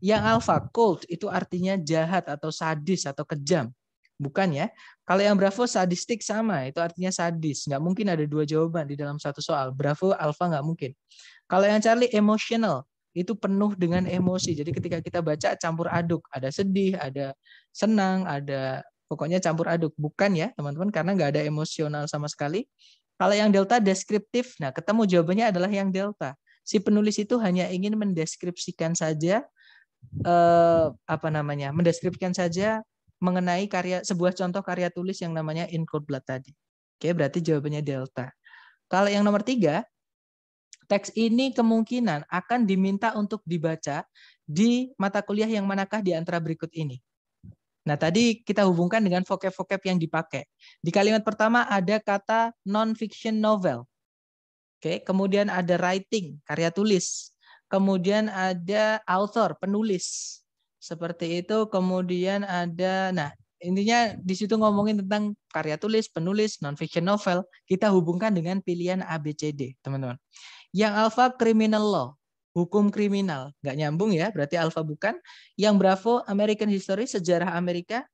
Yang alfa cold itu artinya jahat atau sadis atau kejam. Bukan ya. Kalau yang Bravo sadistik sama, itu artinya sadis. Nggak mungkin ada dua jawaban di dalam satu soal. Bravo, alfa nggak mungkin. Kalau yang Charlie emotional, itu penuh dengan emosi. Jadi ketika kita baca campur aduk, ada sedih, ada senang, ada pokoknya campur aduk. Bukan ya teman-teman karena nggak ada emosional sama sekali. Kalau yang delta deskriptif, nah ketemu jawabannya adalah yang delta. Si penulis itu hanya ingin mendeskripsikan saja eh, apa namanya, mendeskripsikan saja mengenai karya sebuah contoh karya tulis yang namanya In Cold Blood tadi. Oke, berarti jawabannya delta. Kalau yang nomor tiga, Teks ini kemungkinan akan diminta untuk dibaca di mata kuliah yang manakah di antara berikut ini. Nah, tadi kita hubungkan dengan vocab-vocab yang dipakai. Di kalimat pertama ada kata non-fiction novel. Oke, kemudian ada writing, karya tulis. Kemudian ada author, penulis. Seperti itu, kemudian ada nah, intinya di situ ngomongin tentang karya tulis, penulis, non-fiction novel, kita hubungkan dengan pilihan ABCD, teman-teman. Yang alfa criminal law, hukum kriminal. Nggak nyambung ya, berarti alfa bukan. Yang Bravo American History, sejarah Amerika,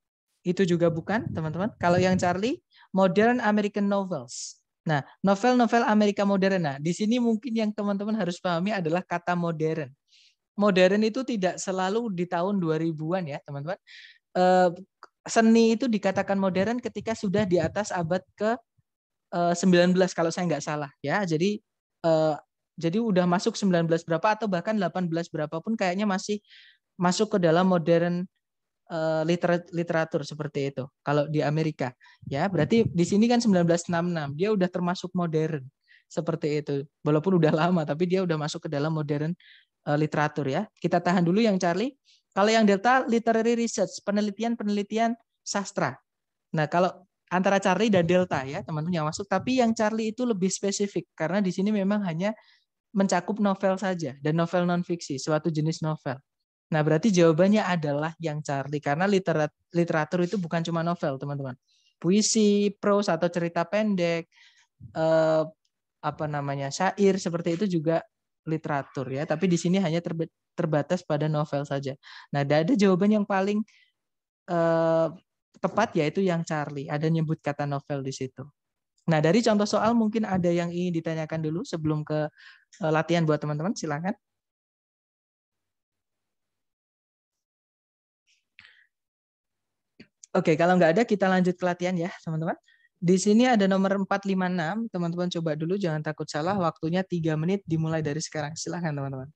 itu juga bukan, teman-teman. Kalau yang Charlie, modern American novels. Nah, novel-novel Amerika modern. Nah, di sini mungkin yang teman-teman harus pahami adalah kata modern. Modern itu tidak selalu di tahun 2000-an ya, teman-teman. Eh, seni itu dikatakan modern ketika sudah di atas abad ke 19 eh, kalau saya nggak salah ya. Jadi eh, jadi udah masuk 19 berapa atau bahkan 18 berapa pun kayaknya masih masuk ke dalam modern eh, literatur seperti itu. Kalau di Amerika, ya berarti hmm. di sini kan 1966 dia udah termasuk modern seperti itu. Walaupun udah lama, tapi dia udah masuk ke dalam modern eh, literatur ya. Kita tahan dulu yang Charlie. Kalau yang Delta literary research, penelitian-penelitian sastra. Nah, kalau antara Charlie dan Delta ya, teman-teman yang masuk, tapi yang Charlie itu lebih spesifik karena di sini memang hanya mencakup novel saja dan novel non fiksi, suatu jenis novel. Nah, berarti jawabannya adalah yang Charlie karena literat, literatur itu bukan cuma novel, teman-teman. Puisi, prose atau cerita pendek, eh, apa namanya? syair seperti itu juga literatur ya, tapi di sini hanya terbit terbatas pada novel saja. Nah, ada ada jawaban yang paling uh, tepat yaitu yang Charlie, ada nyebut kata novel di situ. Nah, dari contoh soal mungkin ada yang ingin ditanyakan dulu sebelum ke eh, latihan buat teman-teman, silakan. Oke, kalau nggak ada kita lanjut ke latihan ya, teman-teman. Di sini ada nomor 456, teman-teman coba dulu jangan takut salah, waktunya 3 menit dimulai dari sekarang. silakan teman-teman.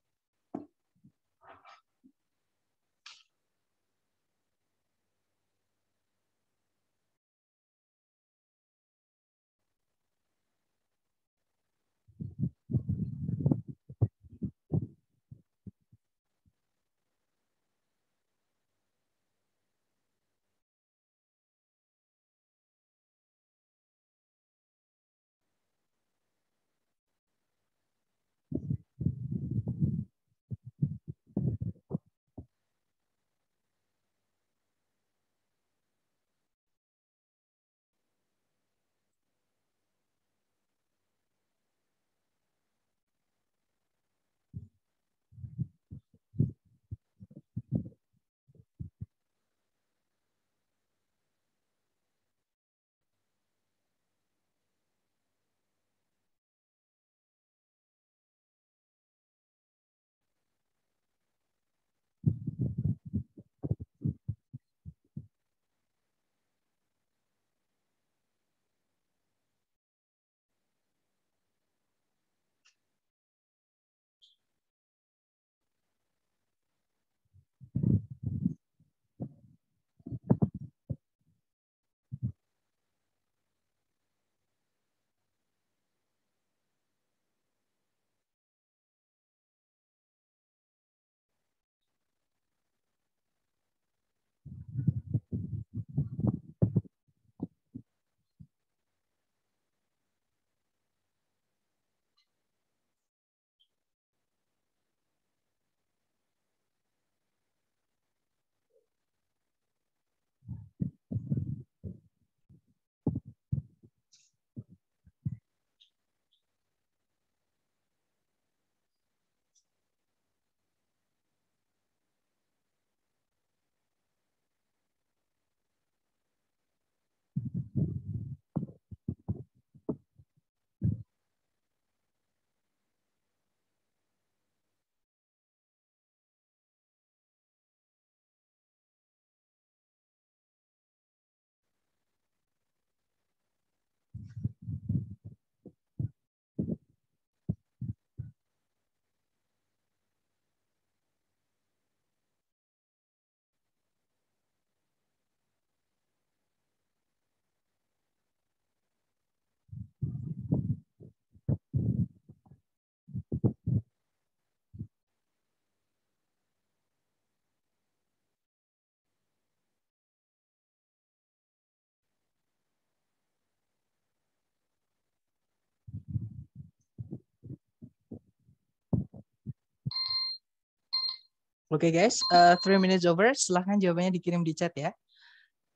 Oke okay guys, uh, three minutes over. Silahkan jawabannya dikirim di chat ya.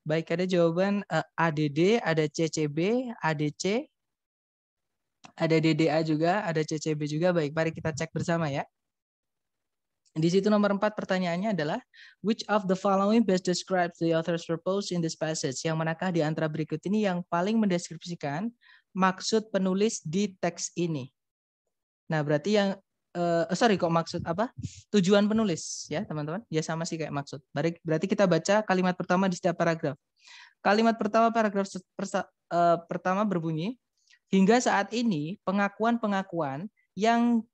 Baik, ada jawaban uh, eh, ADD, ada CCB, ADC, ada DDA juga, ada CCB juga. Baik, mari kita cek bersama ya. Di situ nomor empat pertanyaannya adalah which of the following best describes the author's purpose in this passage? Yang manakah di antara berikut ini yang paling mendeskripsikan maksud penulis di teks ini? Nah, berarti yang uh, sorry kok maksud apa tujuan penulis ya teman-teman ya sama sih kayak maksud berarti kita baca kalimat pertama di setiap paragraf kalimat pertama paragraf persa, uh, pertama berbunyi hingga saat ini pengakuan-pengakuan yang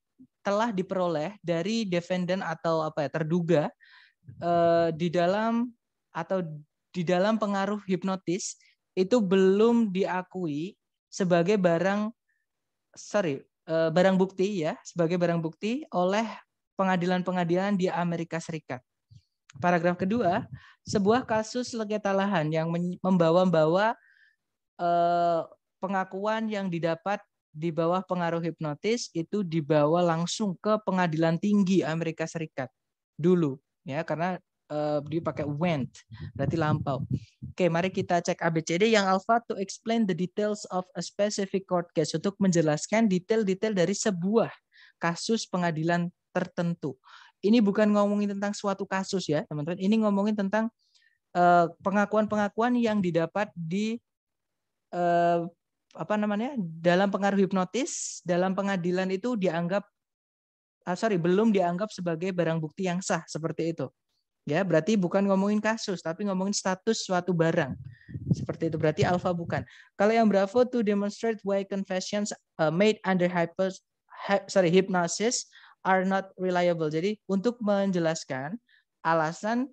telah diperoleh dari defendant atau apa ya terduga uh, di dalam atau di dalam pengaruh hipnotis itu belum diakui sebagai barang sorry Eh, barang bukti ya sebagai barang bukti oleh pengadilan-pengadilan di Amerika Serikat. Paragraf kedua, sebuah kasus sengketa lahan yang membawa-bawa eh, pengakuan yang didapat di bawah pengaruh hipnotis itu dibawa langsung ke pengadilan tinggi Amerika Serikat dulu ya karena uh, dia pakai went, mhm. berarti lampau. Oke, mari kita cek ABCD yang alpha to explain the details of a specific court case untuk menjelaskan detail-detail dari sebuah kasus pengadilan tertentu. Ini bukan ngomongin tentang suatu kasus ya, teman-teman. Ini ngomongin tentang eh, pengakuan-pengakuan uh, yang didapat di uh, apa namanya? dalam pengaruh hipnotis, dalam pengadilan itu dianggap ah, sorry belum dianggap sebagai barang bukti yang sah seperti itu. Ya, berarti bukan ngomongin kasus, tapi ngomongin status suatu barang. Seperti itu berarti alfa bukan. Kalau yang bravo to demonstrate why confessions uh, made under hyper, sorry, hypnosis are not reliable. Jadi untuk menjelaskan alasan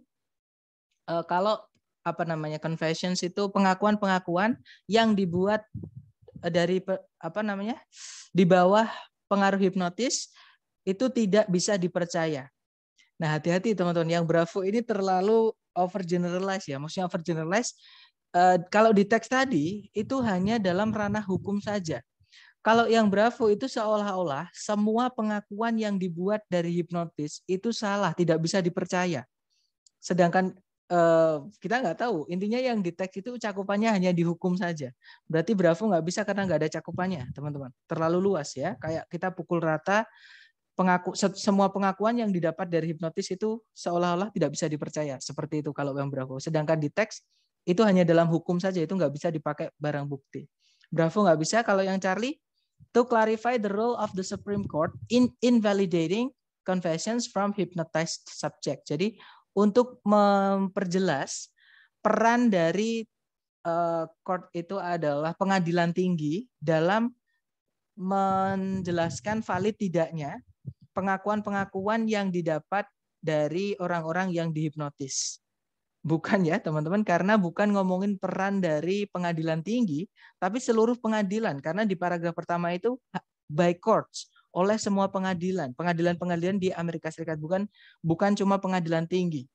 uh, kalau apa namanya confessions itu pengakuan-pengakuan yang dibuat uh, dari apa namanya di bawah pengaruh hipnotis itu tidak bisa dipercaya Nah, hati-hati teman-teman yang bravo ini terlalu over generalize ya. Maksudnya over generalize uh, eh, kalau di teks tadi itu hanya dalam ranah hukum saja. Kalau yang bravo itu seolah-olah semua pengakuan yang dibuat dari hipnotis itu salah, tidak bisa dipercaya. Sedangkan uh, kita nggak tahu, intinya yang di teks itu cakupannya hanya di hukum saja. Berarti bravo nggak bisa karena nggak ada cakupannya, teman-teman. Terlalu luas ya, kayak kita pukul rata pengaku semua pengakuan yang didapat dari hipnotis itu seolah-olah tidak bisa dipercaya seperti itu kalau yang Bravo. Sedangkan di teks itu hanya dalam hukum saja itu nggak bisa dipakai barang bukti. Bravo nggak bisa kalau yang Charlie to clarify the role of the Supreme Court in invalidating confessions from hypnotized subject. Jadi untuk memperjelas peran dari eh, court itu adalah pengadilan tinggi dalam menjelaskan valid tidaknya pengakuan-pengakuan yang didapat dari orang-orang yang dihipnotis. Bukan ya teman-teman, karena bukan ngomongin peran dari pengadilan tinggi, tapi seluruh pengadilan. Karena di paragraf pertama itu by courts, oleh semua pengadilan. Pengadilan-pengadilan di Amerika Serikat bukan bukan cuma pengadilan tinggi.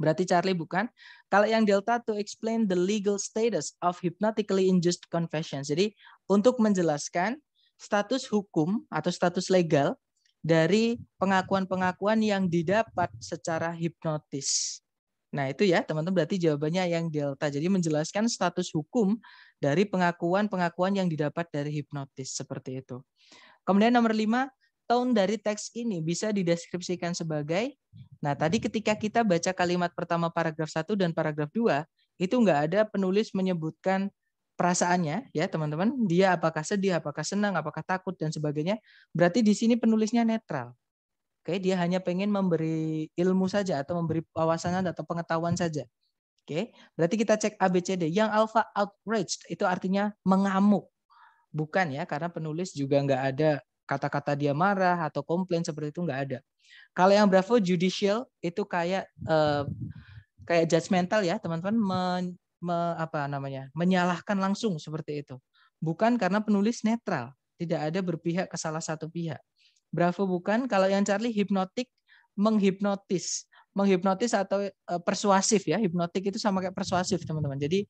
Berarti Charlie bukan. Kalau yang Delta to explain the legal status of hypnotically induced confession, Jadi untuk menjelaskan status hukum atau status legal dari pengakuan-pengakuan yang didapat secara hipnotis. Nah, itu ya, teman-teman berarti jawabannya yang delta. Jadi menjelaskan status hukum dari pengakuan-pengakuan yang didapat dari hipnotis seperti itu. Kemudian nomor lima, tone dari teks ini bisa dideskripsikan sebagai nah tadi ketika kita baca kalimat pertama paragraf satu dan paragraf dua itu nggak ada penulis menyebutkan perasaannya ya teman-teman dia apakah sedih apakah senang apakah takut dan sebagainya berarti di sini penulisnya netral oke dia hanya pengen memberi ilmu saja atau memberi wawasan atau pengetahuan saja oke berarti kita cek ABCD yang alpha outraged itu artinya mengamuk bukan ya karena penulis juga nggak ada kata-kata dia marah atau komplain seperti itu nggak ada kalau yang bravo judicial itu kayak eh, kayak judgmental ya teman-teman me, apa namanya menyalahkan langsung seperti itu bukan karena penulis netral tidak ada berpihak ke salah satu pihak Bravo bukan kalau yang Charlie hipnotik menghipnotis menghipnotis atau e, persuasif ya hipnotik itu sama kayak persuasif teman-teman jadi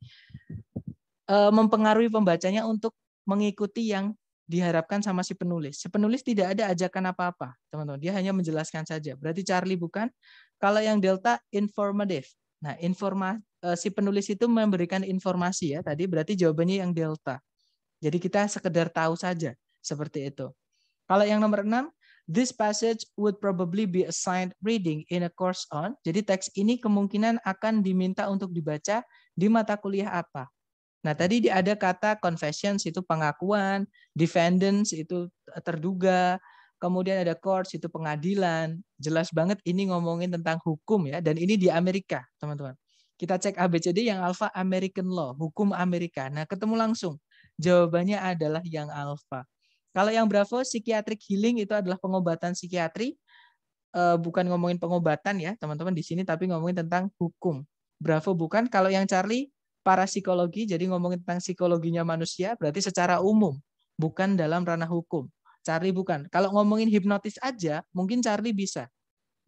e, mempengaruhi pembacanya untuk mengikuti yang diharapkan sama si penulis. Si penulis tidak ada ajakan apa-apa, teman-teman. Dia hanya menjelaskan saja. Berarti Charlie bukan. Kalau yang Delta informative Nah, informa Eh, si penulis itu memberikan informasi ya tadi berarti jawabannya yang delta. Jadi kita sekedar tahu saja seperti itu. Kalau yang nomor enam, this passage would probably be assigned reading in a course on. Jadi teks ini kemungkinan akan diminta untuk dibaca di mata kuliah apa. Nah, tadi ada kata confessions itu pengakuan, defendants itu terduga, kemudian ada courts itu pengadilan. Jelas banget ini ngomongin tentang hukum ya dan ini di Amerika, teman-teman. Kita cek ABCD yang alfa American Law, hukum Amerika. Nah, ketemu langsung. Jawabannya adalah yang alfa. Kalau yang Bravo, psychiatric healing itu adalah pengobatan psikiatri. Eh, bukan ngomongin pengobatan ya, teman-teman di sini, tapi ngomongin tentang hukum. Bravo bukan. Kalau yang Charlie, parapsikologi, jadi ngomongin tentang psikologinya manusia, berarti secara umum, bukan dalam ranah hukum. Charlie bukan. Kalau ngomongin hipnotis aja, mungkin Charlie bisa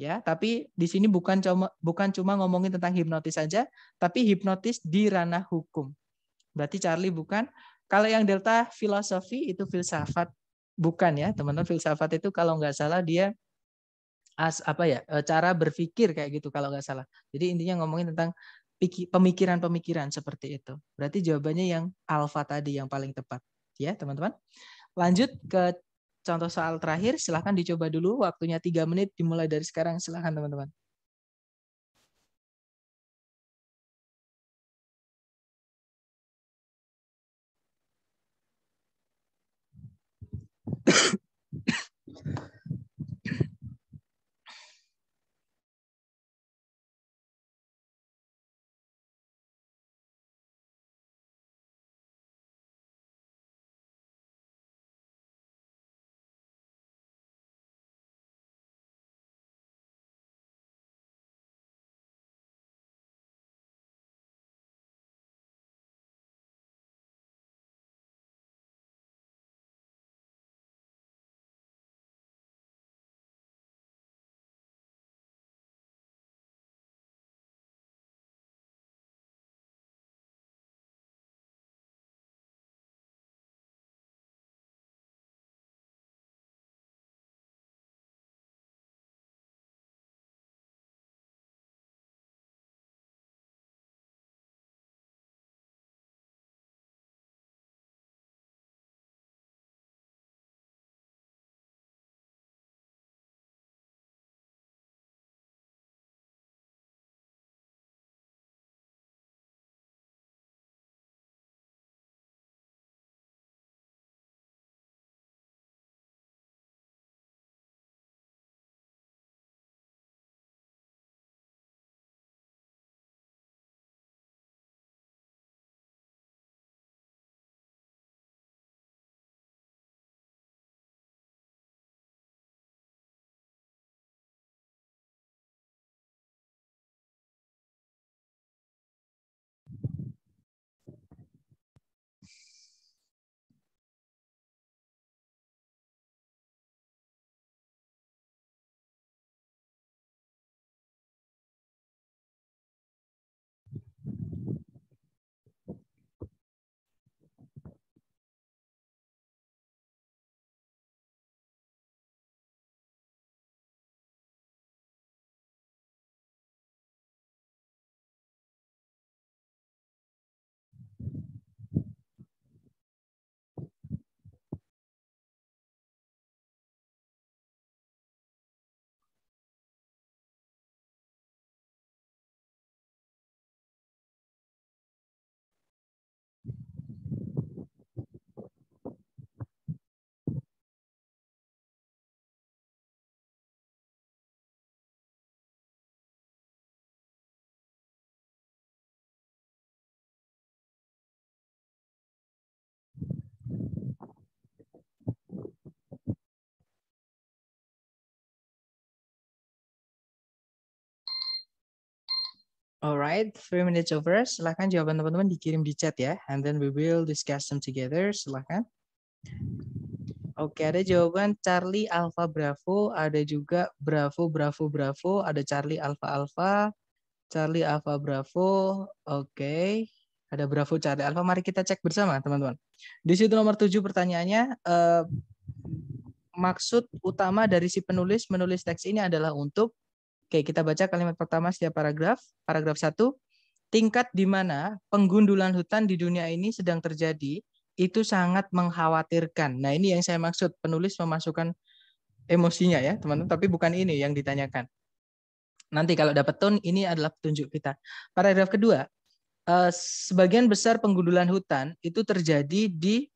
ya tapi di sini bukan cuma bukan cuma ngomongin tentang hipnotis saja tapi hipnotis di ranah hukum berarti Charlie bukan kalau yang delta filosofi itu filsafat bukan ya teman-teman filsafat itu kalau nggak salah dia as apa ya e, cara berpikir kayak gitu kalau nggak salah jadi intinya ngomongin tentang pemikiran-pemikiran seperti itu berarti jawabannya yang alfa tadi yang paling tepat ya teman-teman lanjut ke contoh soal terakhir, silahkan dicoba dulu. Waktunya tiga menit, dimulai dari sekarang. Silahkan teman-teman. you Alright, three minutes over. Silahkan jawaban teman-teman dikirim di chat ya. And then we will discuss them together. Silahkan. Oke, ada jawaban Charlie Alpha Bravo, ada juga Bravo Bravo Bravo, ada Charlie Alpha Alpha, Charlie Alpha Bravo. Oke, ada Bravo Charlie Alpha. Mari kita cek bersama, teman-teman. Di situ nomor tujuh pertanyaannya eh, maksud utama dari si penulis menulis teks ini adalah untuk Oke, kita baca kalimat pertama setiap paragraf. Paragraf 1, tingkat di mana penggundulan hutan di dunia ini sedang terjadi itu sangat mengkhawatirkan. Nah, ini yang saya maksud penulis memasukkan emosinya ya, teman-teman, tapi bukan ini yang ditanyakan. Nanti kalau dapat tone ini adalah petunjuk kita. Paragraf kedua, eh, sebagian besar penggundulan hutan itu terjadi di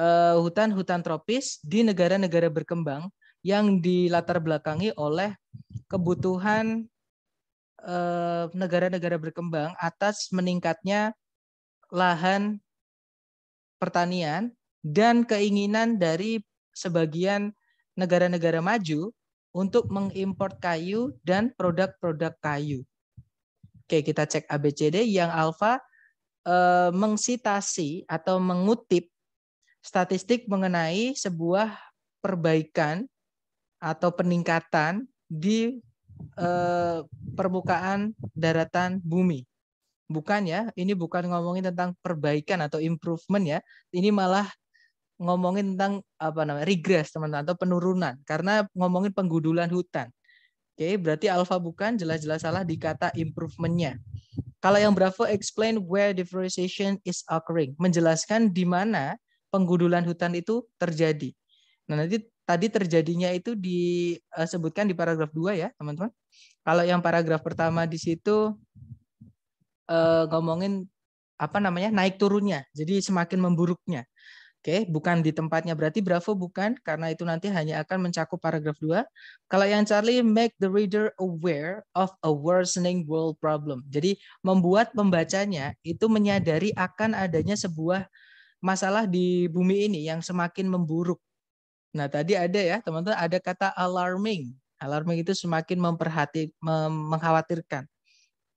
eh, hutan-hutan tropis di negara-negara berkembang yang dilatar belakangi oleh kebutuhan eh, negara-negara berkembang atas meningkatnya lahan pertanian dan keinginan dari sebagian negara-negara maju untuk mengimpor kayu dan produk-produk kayu. Oke, kita cek ABCD yang alfa eh, mengsitasi atau mengutip statistik mengenai sebuah perbaikan atau peningkatan di eh, permukaan daratan bumi. Bukan ya, ini bukan ngomongin tentang perbaikan atau improvement ya. Ini malah ngomongin tentang apa namanya regress teman-teman atau penurunan karena ngomongin penggudulan hutan. Oke, okay, berarti alfa bukan jelas-jelas salah di kata improvementnya. Kalau yang Bravo explain where deforestation is occurring, menjelaskan di mana penggudulan hutan itu terjadi. Nah, nanti tadi terjadinya itu disebutkan eh, di paragraf 2 ya, teman-teman. Kalau yang paragraf pertama di situ eh, ngomongin apa namanya? naik turunnya. Jadi semakin memburuknya. Oke, bukan di tempatnya berarti Bravo bukan karena itu nanti hanya akan mencakup paragraf 2. Kalau yang Charlie make the reader aware of a worsening world problem. Jadi membuat pembacanya itu menyadari akan adanya sebuah masalah di bumi ini yang semakin memburuk Nah, tadi ada ya, teman-teman, ada kata alarming. Alarming itu semakin memperhati mengkhawatirkan.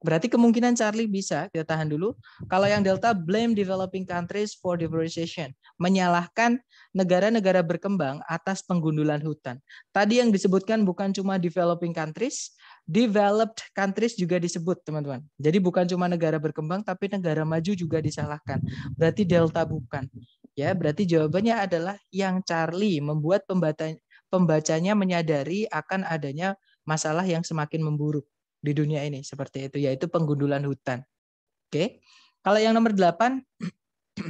Berarti kemungkinan Charlie bisa, kita tahan dulu. Kalau yang Delta, blame developing countries for deforestation. Menyalahkan negara-negara berkembang atas penggundulan hutan. Tadi yang disebutkan bukan cuma developing countries, developed countries juga disebut, teman-teman. Jadi bukan cuma negara berkembang, tapi negara maju juga disalahkan. Berarti Delta bukan. Ya, berarti jawabannya adalah yang Charlie membuat pembacanya menyadari akan adanya masalah yang semakin memburuk di dunia ini seperti itu yaitu penggundulan hutan. Oke. Kalau yang nomor 8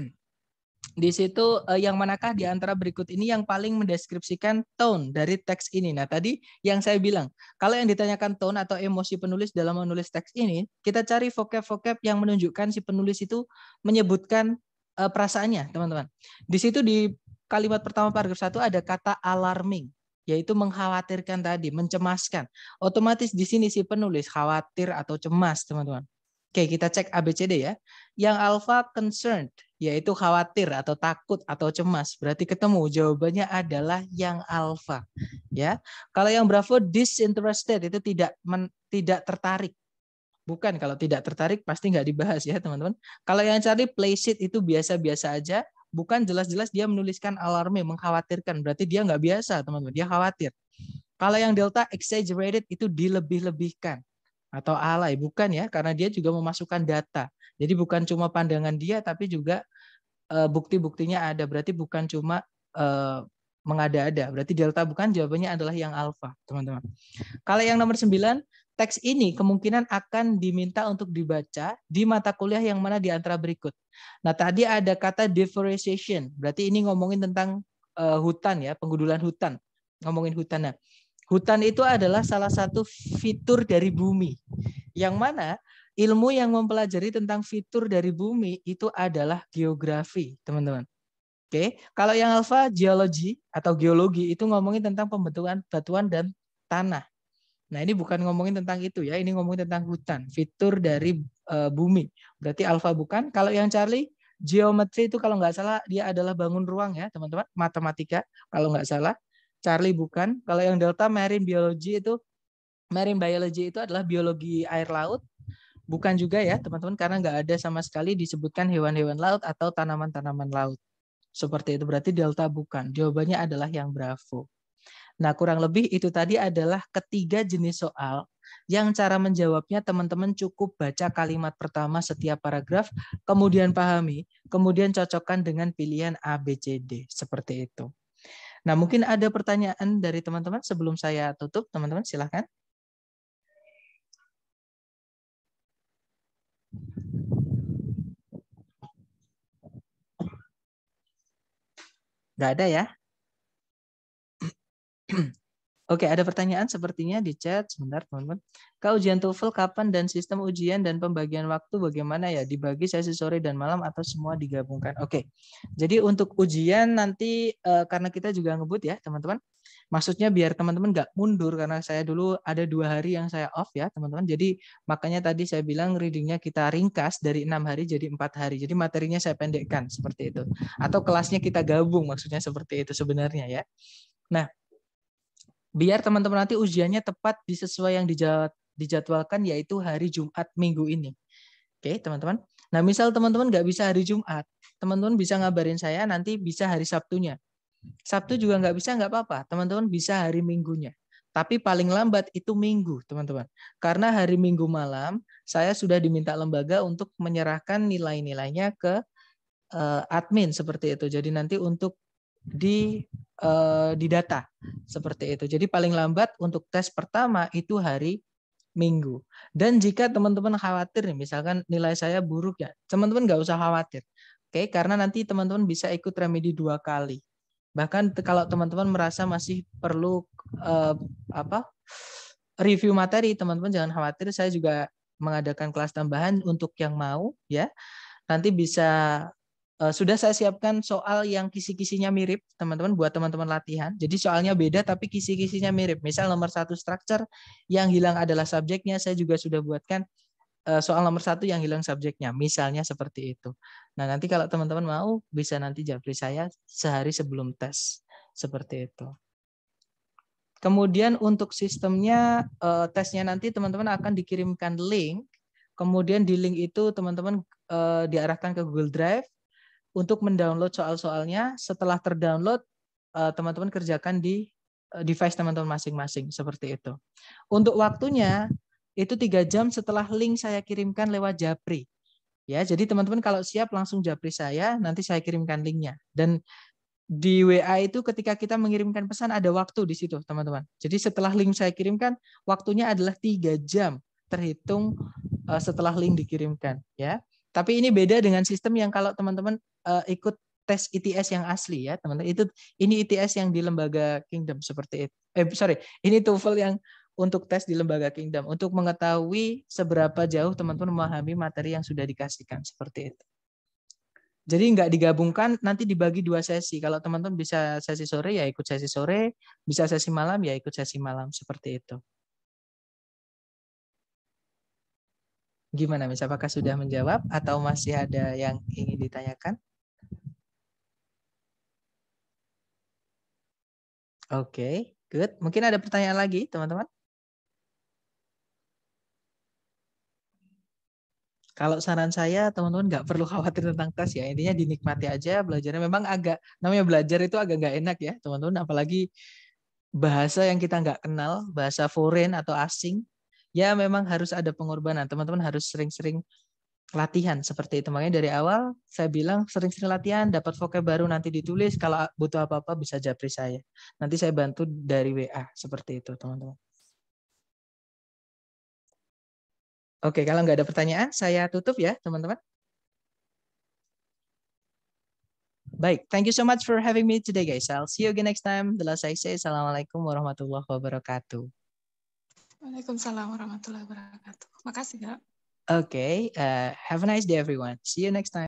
di situ eh, yang manakah di antara berikut ini yang paling mendeskripsikan tone dari teks ini? Nah, tadi yang saya bilang, kalau yang ditanyakan tone atau emosi penulis dalam menulis teks ini, kita cari vocab-vocab yang menunjukkan si penulis itu menyebutkan Eh, perasaannya, teman-teman. Di situ di kalimat pertama paragraf satu ada kata alarming, yaitu mengkhawatirkan tadi, mencemaskan. Otomatis di sini si penulis khawatir atau cemas, teman-teman. Oke, kita cek ABCD ya. Yang alfa concerned, yaitu khawatir atau takut atau cemas. Berarti ketemu jawabannya adalah yang alfa, ya. Kalau yang bravo disinterested itu tidak men, tidak tertarik, Bukan, kalau tidak tertarik pasti nggak dibahas ya teman-teman. Kalau yang cari play sheet itu biasa-biasa aja, bukan jelas-jelas dia menuliskan alarme, mengkhawatirkan. Berarti dia nggak biasa teman-teman, dia khawatir. Kalau yang delta exaggerated itu dilebih-lebihkan atau alay, bukan ya, karena dia juga memasukkan data. Jadi bukan cuma pandangan dia, tapi juga eh, bukti-buktinya ada. Berarti bukan cuma eh, mengada-ada. Berarti delta bukan jawabannya adalah yang alpha teman-teman. Kalau yang nomor 9, teks ini kemungkinan akan diminta untuk dibaca di mata kuliah yang mana di antara berikut. Nah, tadi ada kata deforestation, berarti ini ngomongin tentang uh, hutan ya, penggundulan hutan. Ngomongin hutan. Nah, hutan itu adalah salah satu fitur dari bumi. Yang mana ilmu yang mempelajari tentang fitur dari bumi itu adalah geografi, teman-teman. Oke, kalau yang alfa geologi atau geologi itu ngomongin tentang pembentukan batuan dan tanah. Nah, ini bukan ngomongin tentang itu ya, ini ngomongin tentang hutan, fitur dari uh, bumi. Berarti alfa bukan. Kalau yang Charlie, geometri itu kalau nggak salah dia adalah bangun ruang ya, teman-teman, matematika kalau nggak salah. Charlie bukan. Kalau yang Delta marine biology itu marine biology itu adalah biologi air laut. Bukan juga ya, teman-teman, karena nggak ada sama sekali disebutkan hewan-hewan laut atau tanaman-tanaman laut. Seperti itu berarti delta bukan. Jawabannya adalah yang bravo. Nah, kurang lebih itu tadi adalah ketiga jenis soal yang cara menjawabnya teman-teman cukup baca kalimat pertama setiap paragraf, kemudian pahami, kemudian cocokkan dengan pilihan A, B, C, D, seperti itu. Nah, mungkin ada pertanyaan dari teman-teman sebelum saya tutup. Teman-teman, silahkan. Nggak ada ya? Oke, ada pertanyaan sepertinya di chat. Sebentar, teman-teman. Kak, ujian TOEFL kapan dan sistem ujian dan pembagian waktu bagaimana ya? Dibagi sesi sore dan malam atau semua digabungkan? Oke. Jadi untuk ujian nanti eh, karena kita juga ngebut ya, teman-teman. Maksudnya biar teman-teman nggak mundur karena saya dulu ada dua hari yang saya off ya, teman-teman. Jadi makanya tadi saya bilang readingnya kita ringkas dari enam hari jadi empat hari. Jadi materinya saya pendekkan seperti itu. Atau kelasnya kita gabung maksudnya seperti itu sebenarnya ya. Nah, biar teman-teman nanti ujiannya tepat di sesuai yang dijadwalkan yaitu hari Jumat minggu ini. Oke, teman-teman. Nah, misal teman-teman nggak bisa hari Jumat, teman-teman bisa ngabarin saya nanti bisa hari Sabtunya. Sabtu juga nggak bisa, nggak apa-apa. Teman-teman bisa hari Minggunya. Tapi paling lambat itu Minggu, teman-teman. Karena hari Minggu malam, saya sudah diminta lembaga untuk menyerahkan nilai-nilainya ke eh, admin seperti itu. Jadi nanti untuk di uh, di data seperti itu. Jadi paling lambat untuk tes pertama itu hari Minggu. Dan jika teman-teman khawatir misalkan nilai saya buruk ya, teman-teman nggak usah khawatir. Oke, karena nanti teman-teman bisa ikut remedi dua kali. Bahkan kalau teman-teman merasa masih perlu uh, apa review materi, teman-teman jangan khawatir. Saya juga mengadakan kelas tambahan untuk yang mau ya. Nanti bisa Eh, sudah saya siapkan soal yang kisi-kisinya mirip teman-teman buat teman-teman latihan. Jadi soalnya beda tapi kisi-kisinya mirip. Misal nomor satu structure yang hilang adalah subjeknya, saya juga sudah buatkan eh, soal nomor satu yang hilang subjeknya. Misalnya seperti itu. Nah nanti kalau teman-teman mau bisa nanti japri saya sehari sebelum tes seperti itu. Kemudian untuk sistemnya eh, tesnya nanti teman-teman akan dikirimkan link. Kemudian di link itu teman-teman diarahkan ke Google Drive untuk mendownload soal-soalnya. Setelah terdownload, eh, teman-teman kerjakan di eh, device teman-teman masing-masing seperti itu. Untuk waktunya itu tiga jam setelah link saya kirimkan lewat Japri. Ya, jadi teman-teman kalau siap langsung Japri saya, nanti saya kirimkan linknya. Dan di WA itu ketika kita mengirimkan pesan ada waktu di situ, teman-teman. Jadi setelah link saya kirimkan, waktunya adalah tiga jam terhitung eh, setelah link dikirimkan, ya. Tapi ini beda dengan sistem yang kalau teman-teman uh, ikut tes ITS yang asli ya teman-teman itu ini ITS yang di lembaga Kingdom seperti itu eh sorry ini TOEFL yang untuk tes di lembaga Kingdom untuk mengetahui seberapa jauh teman-teman memahami materi yang sudah dikasihkan seperti itu. Jadi nggak digabungkan, nanti dibagi dua sesi. Kalau teman-teman bisa sesi sore ya ikut sesi sore, bisa sesi malam ya ikut sesi malam seperti itu. Gimana misalnya Apakah sudah menjawab atau masih ada yang ingin ditanyakan? Oke, okay, good. Mungkin ada pertanyaan lagi, teman-teman? kalau saran saya teman-teman nggak perlu khawatir tentang tes ya intinya dinikmati aja belajarnya memang agak namanya belajar itu agak nggak enak ya teman-teman apalagi bahasa yang kita nggak kenal bahasa foreign atau asing ya memang harus ada pengorbanan teman-teman harus sering-sering latihan seperti itu. Makanya dari awal saya bilang sering-sering latihan, dapat vokal baru nanti ditulis. Kalau butuh apa-apa bisa japri saya. Nanti saya bantu dari WA seperti itu, teman-teman. Oke, kalau nggak ada pertanyaan, saya tutup ya, teman-teman. Baik, thank you so much for having me today, guys. I'll see you again next time. The last I say, Assalamualaikum warahmatullahi wabarakatuh. Waalaikumsalam warahmatullahi wabarakatuh. Makasih, Kak. Okay. Uh, have a nice day, everyone. See you next time.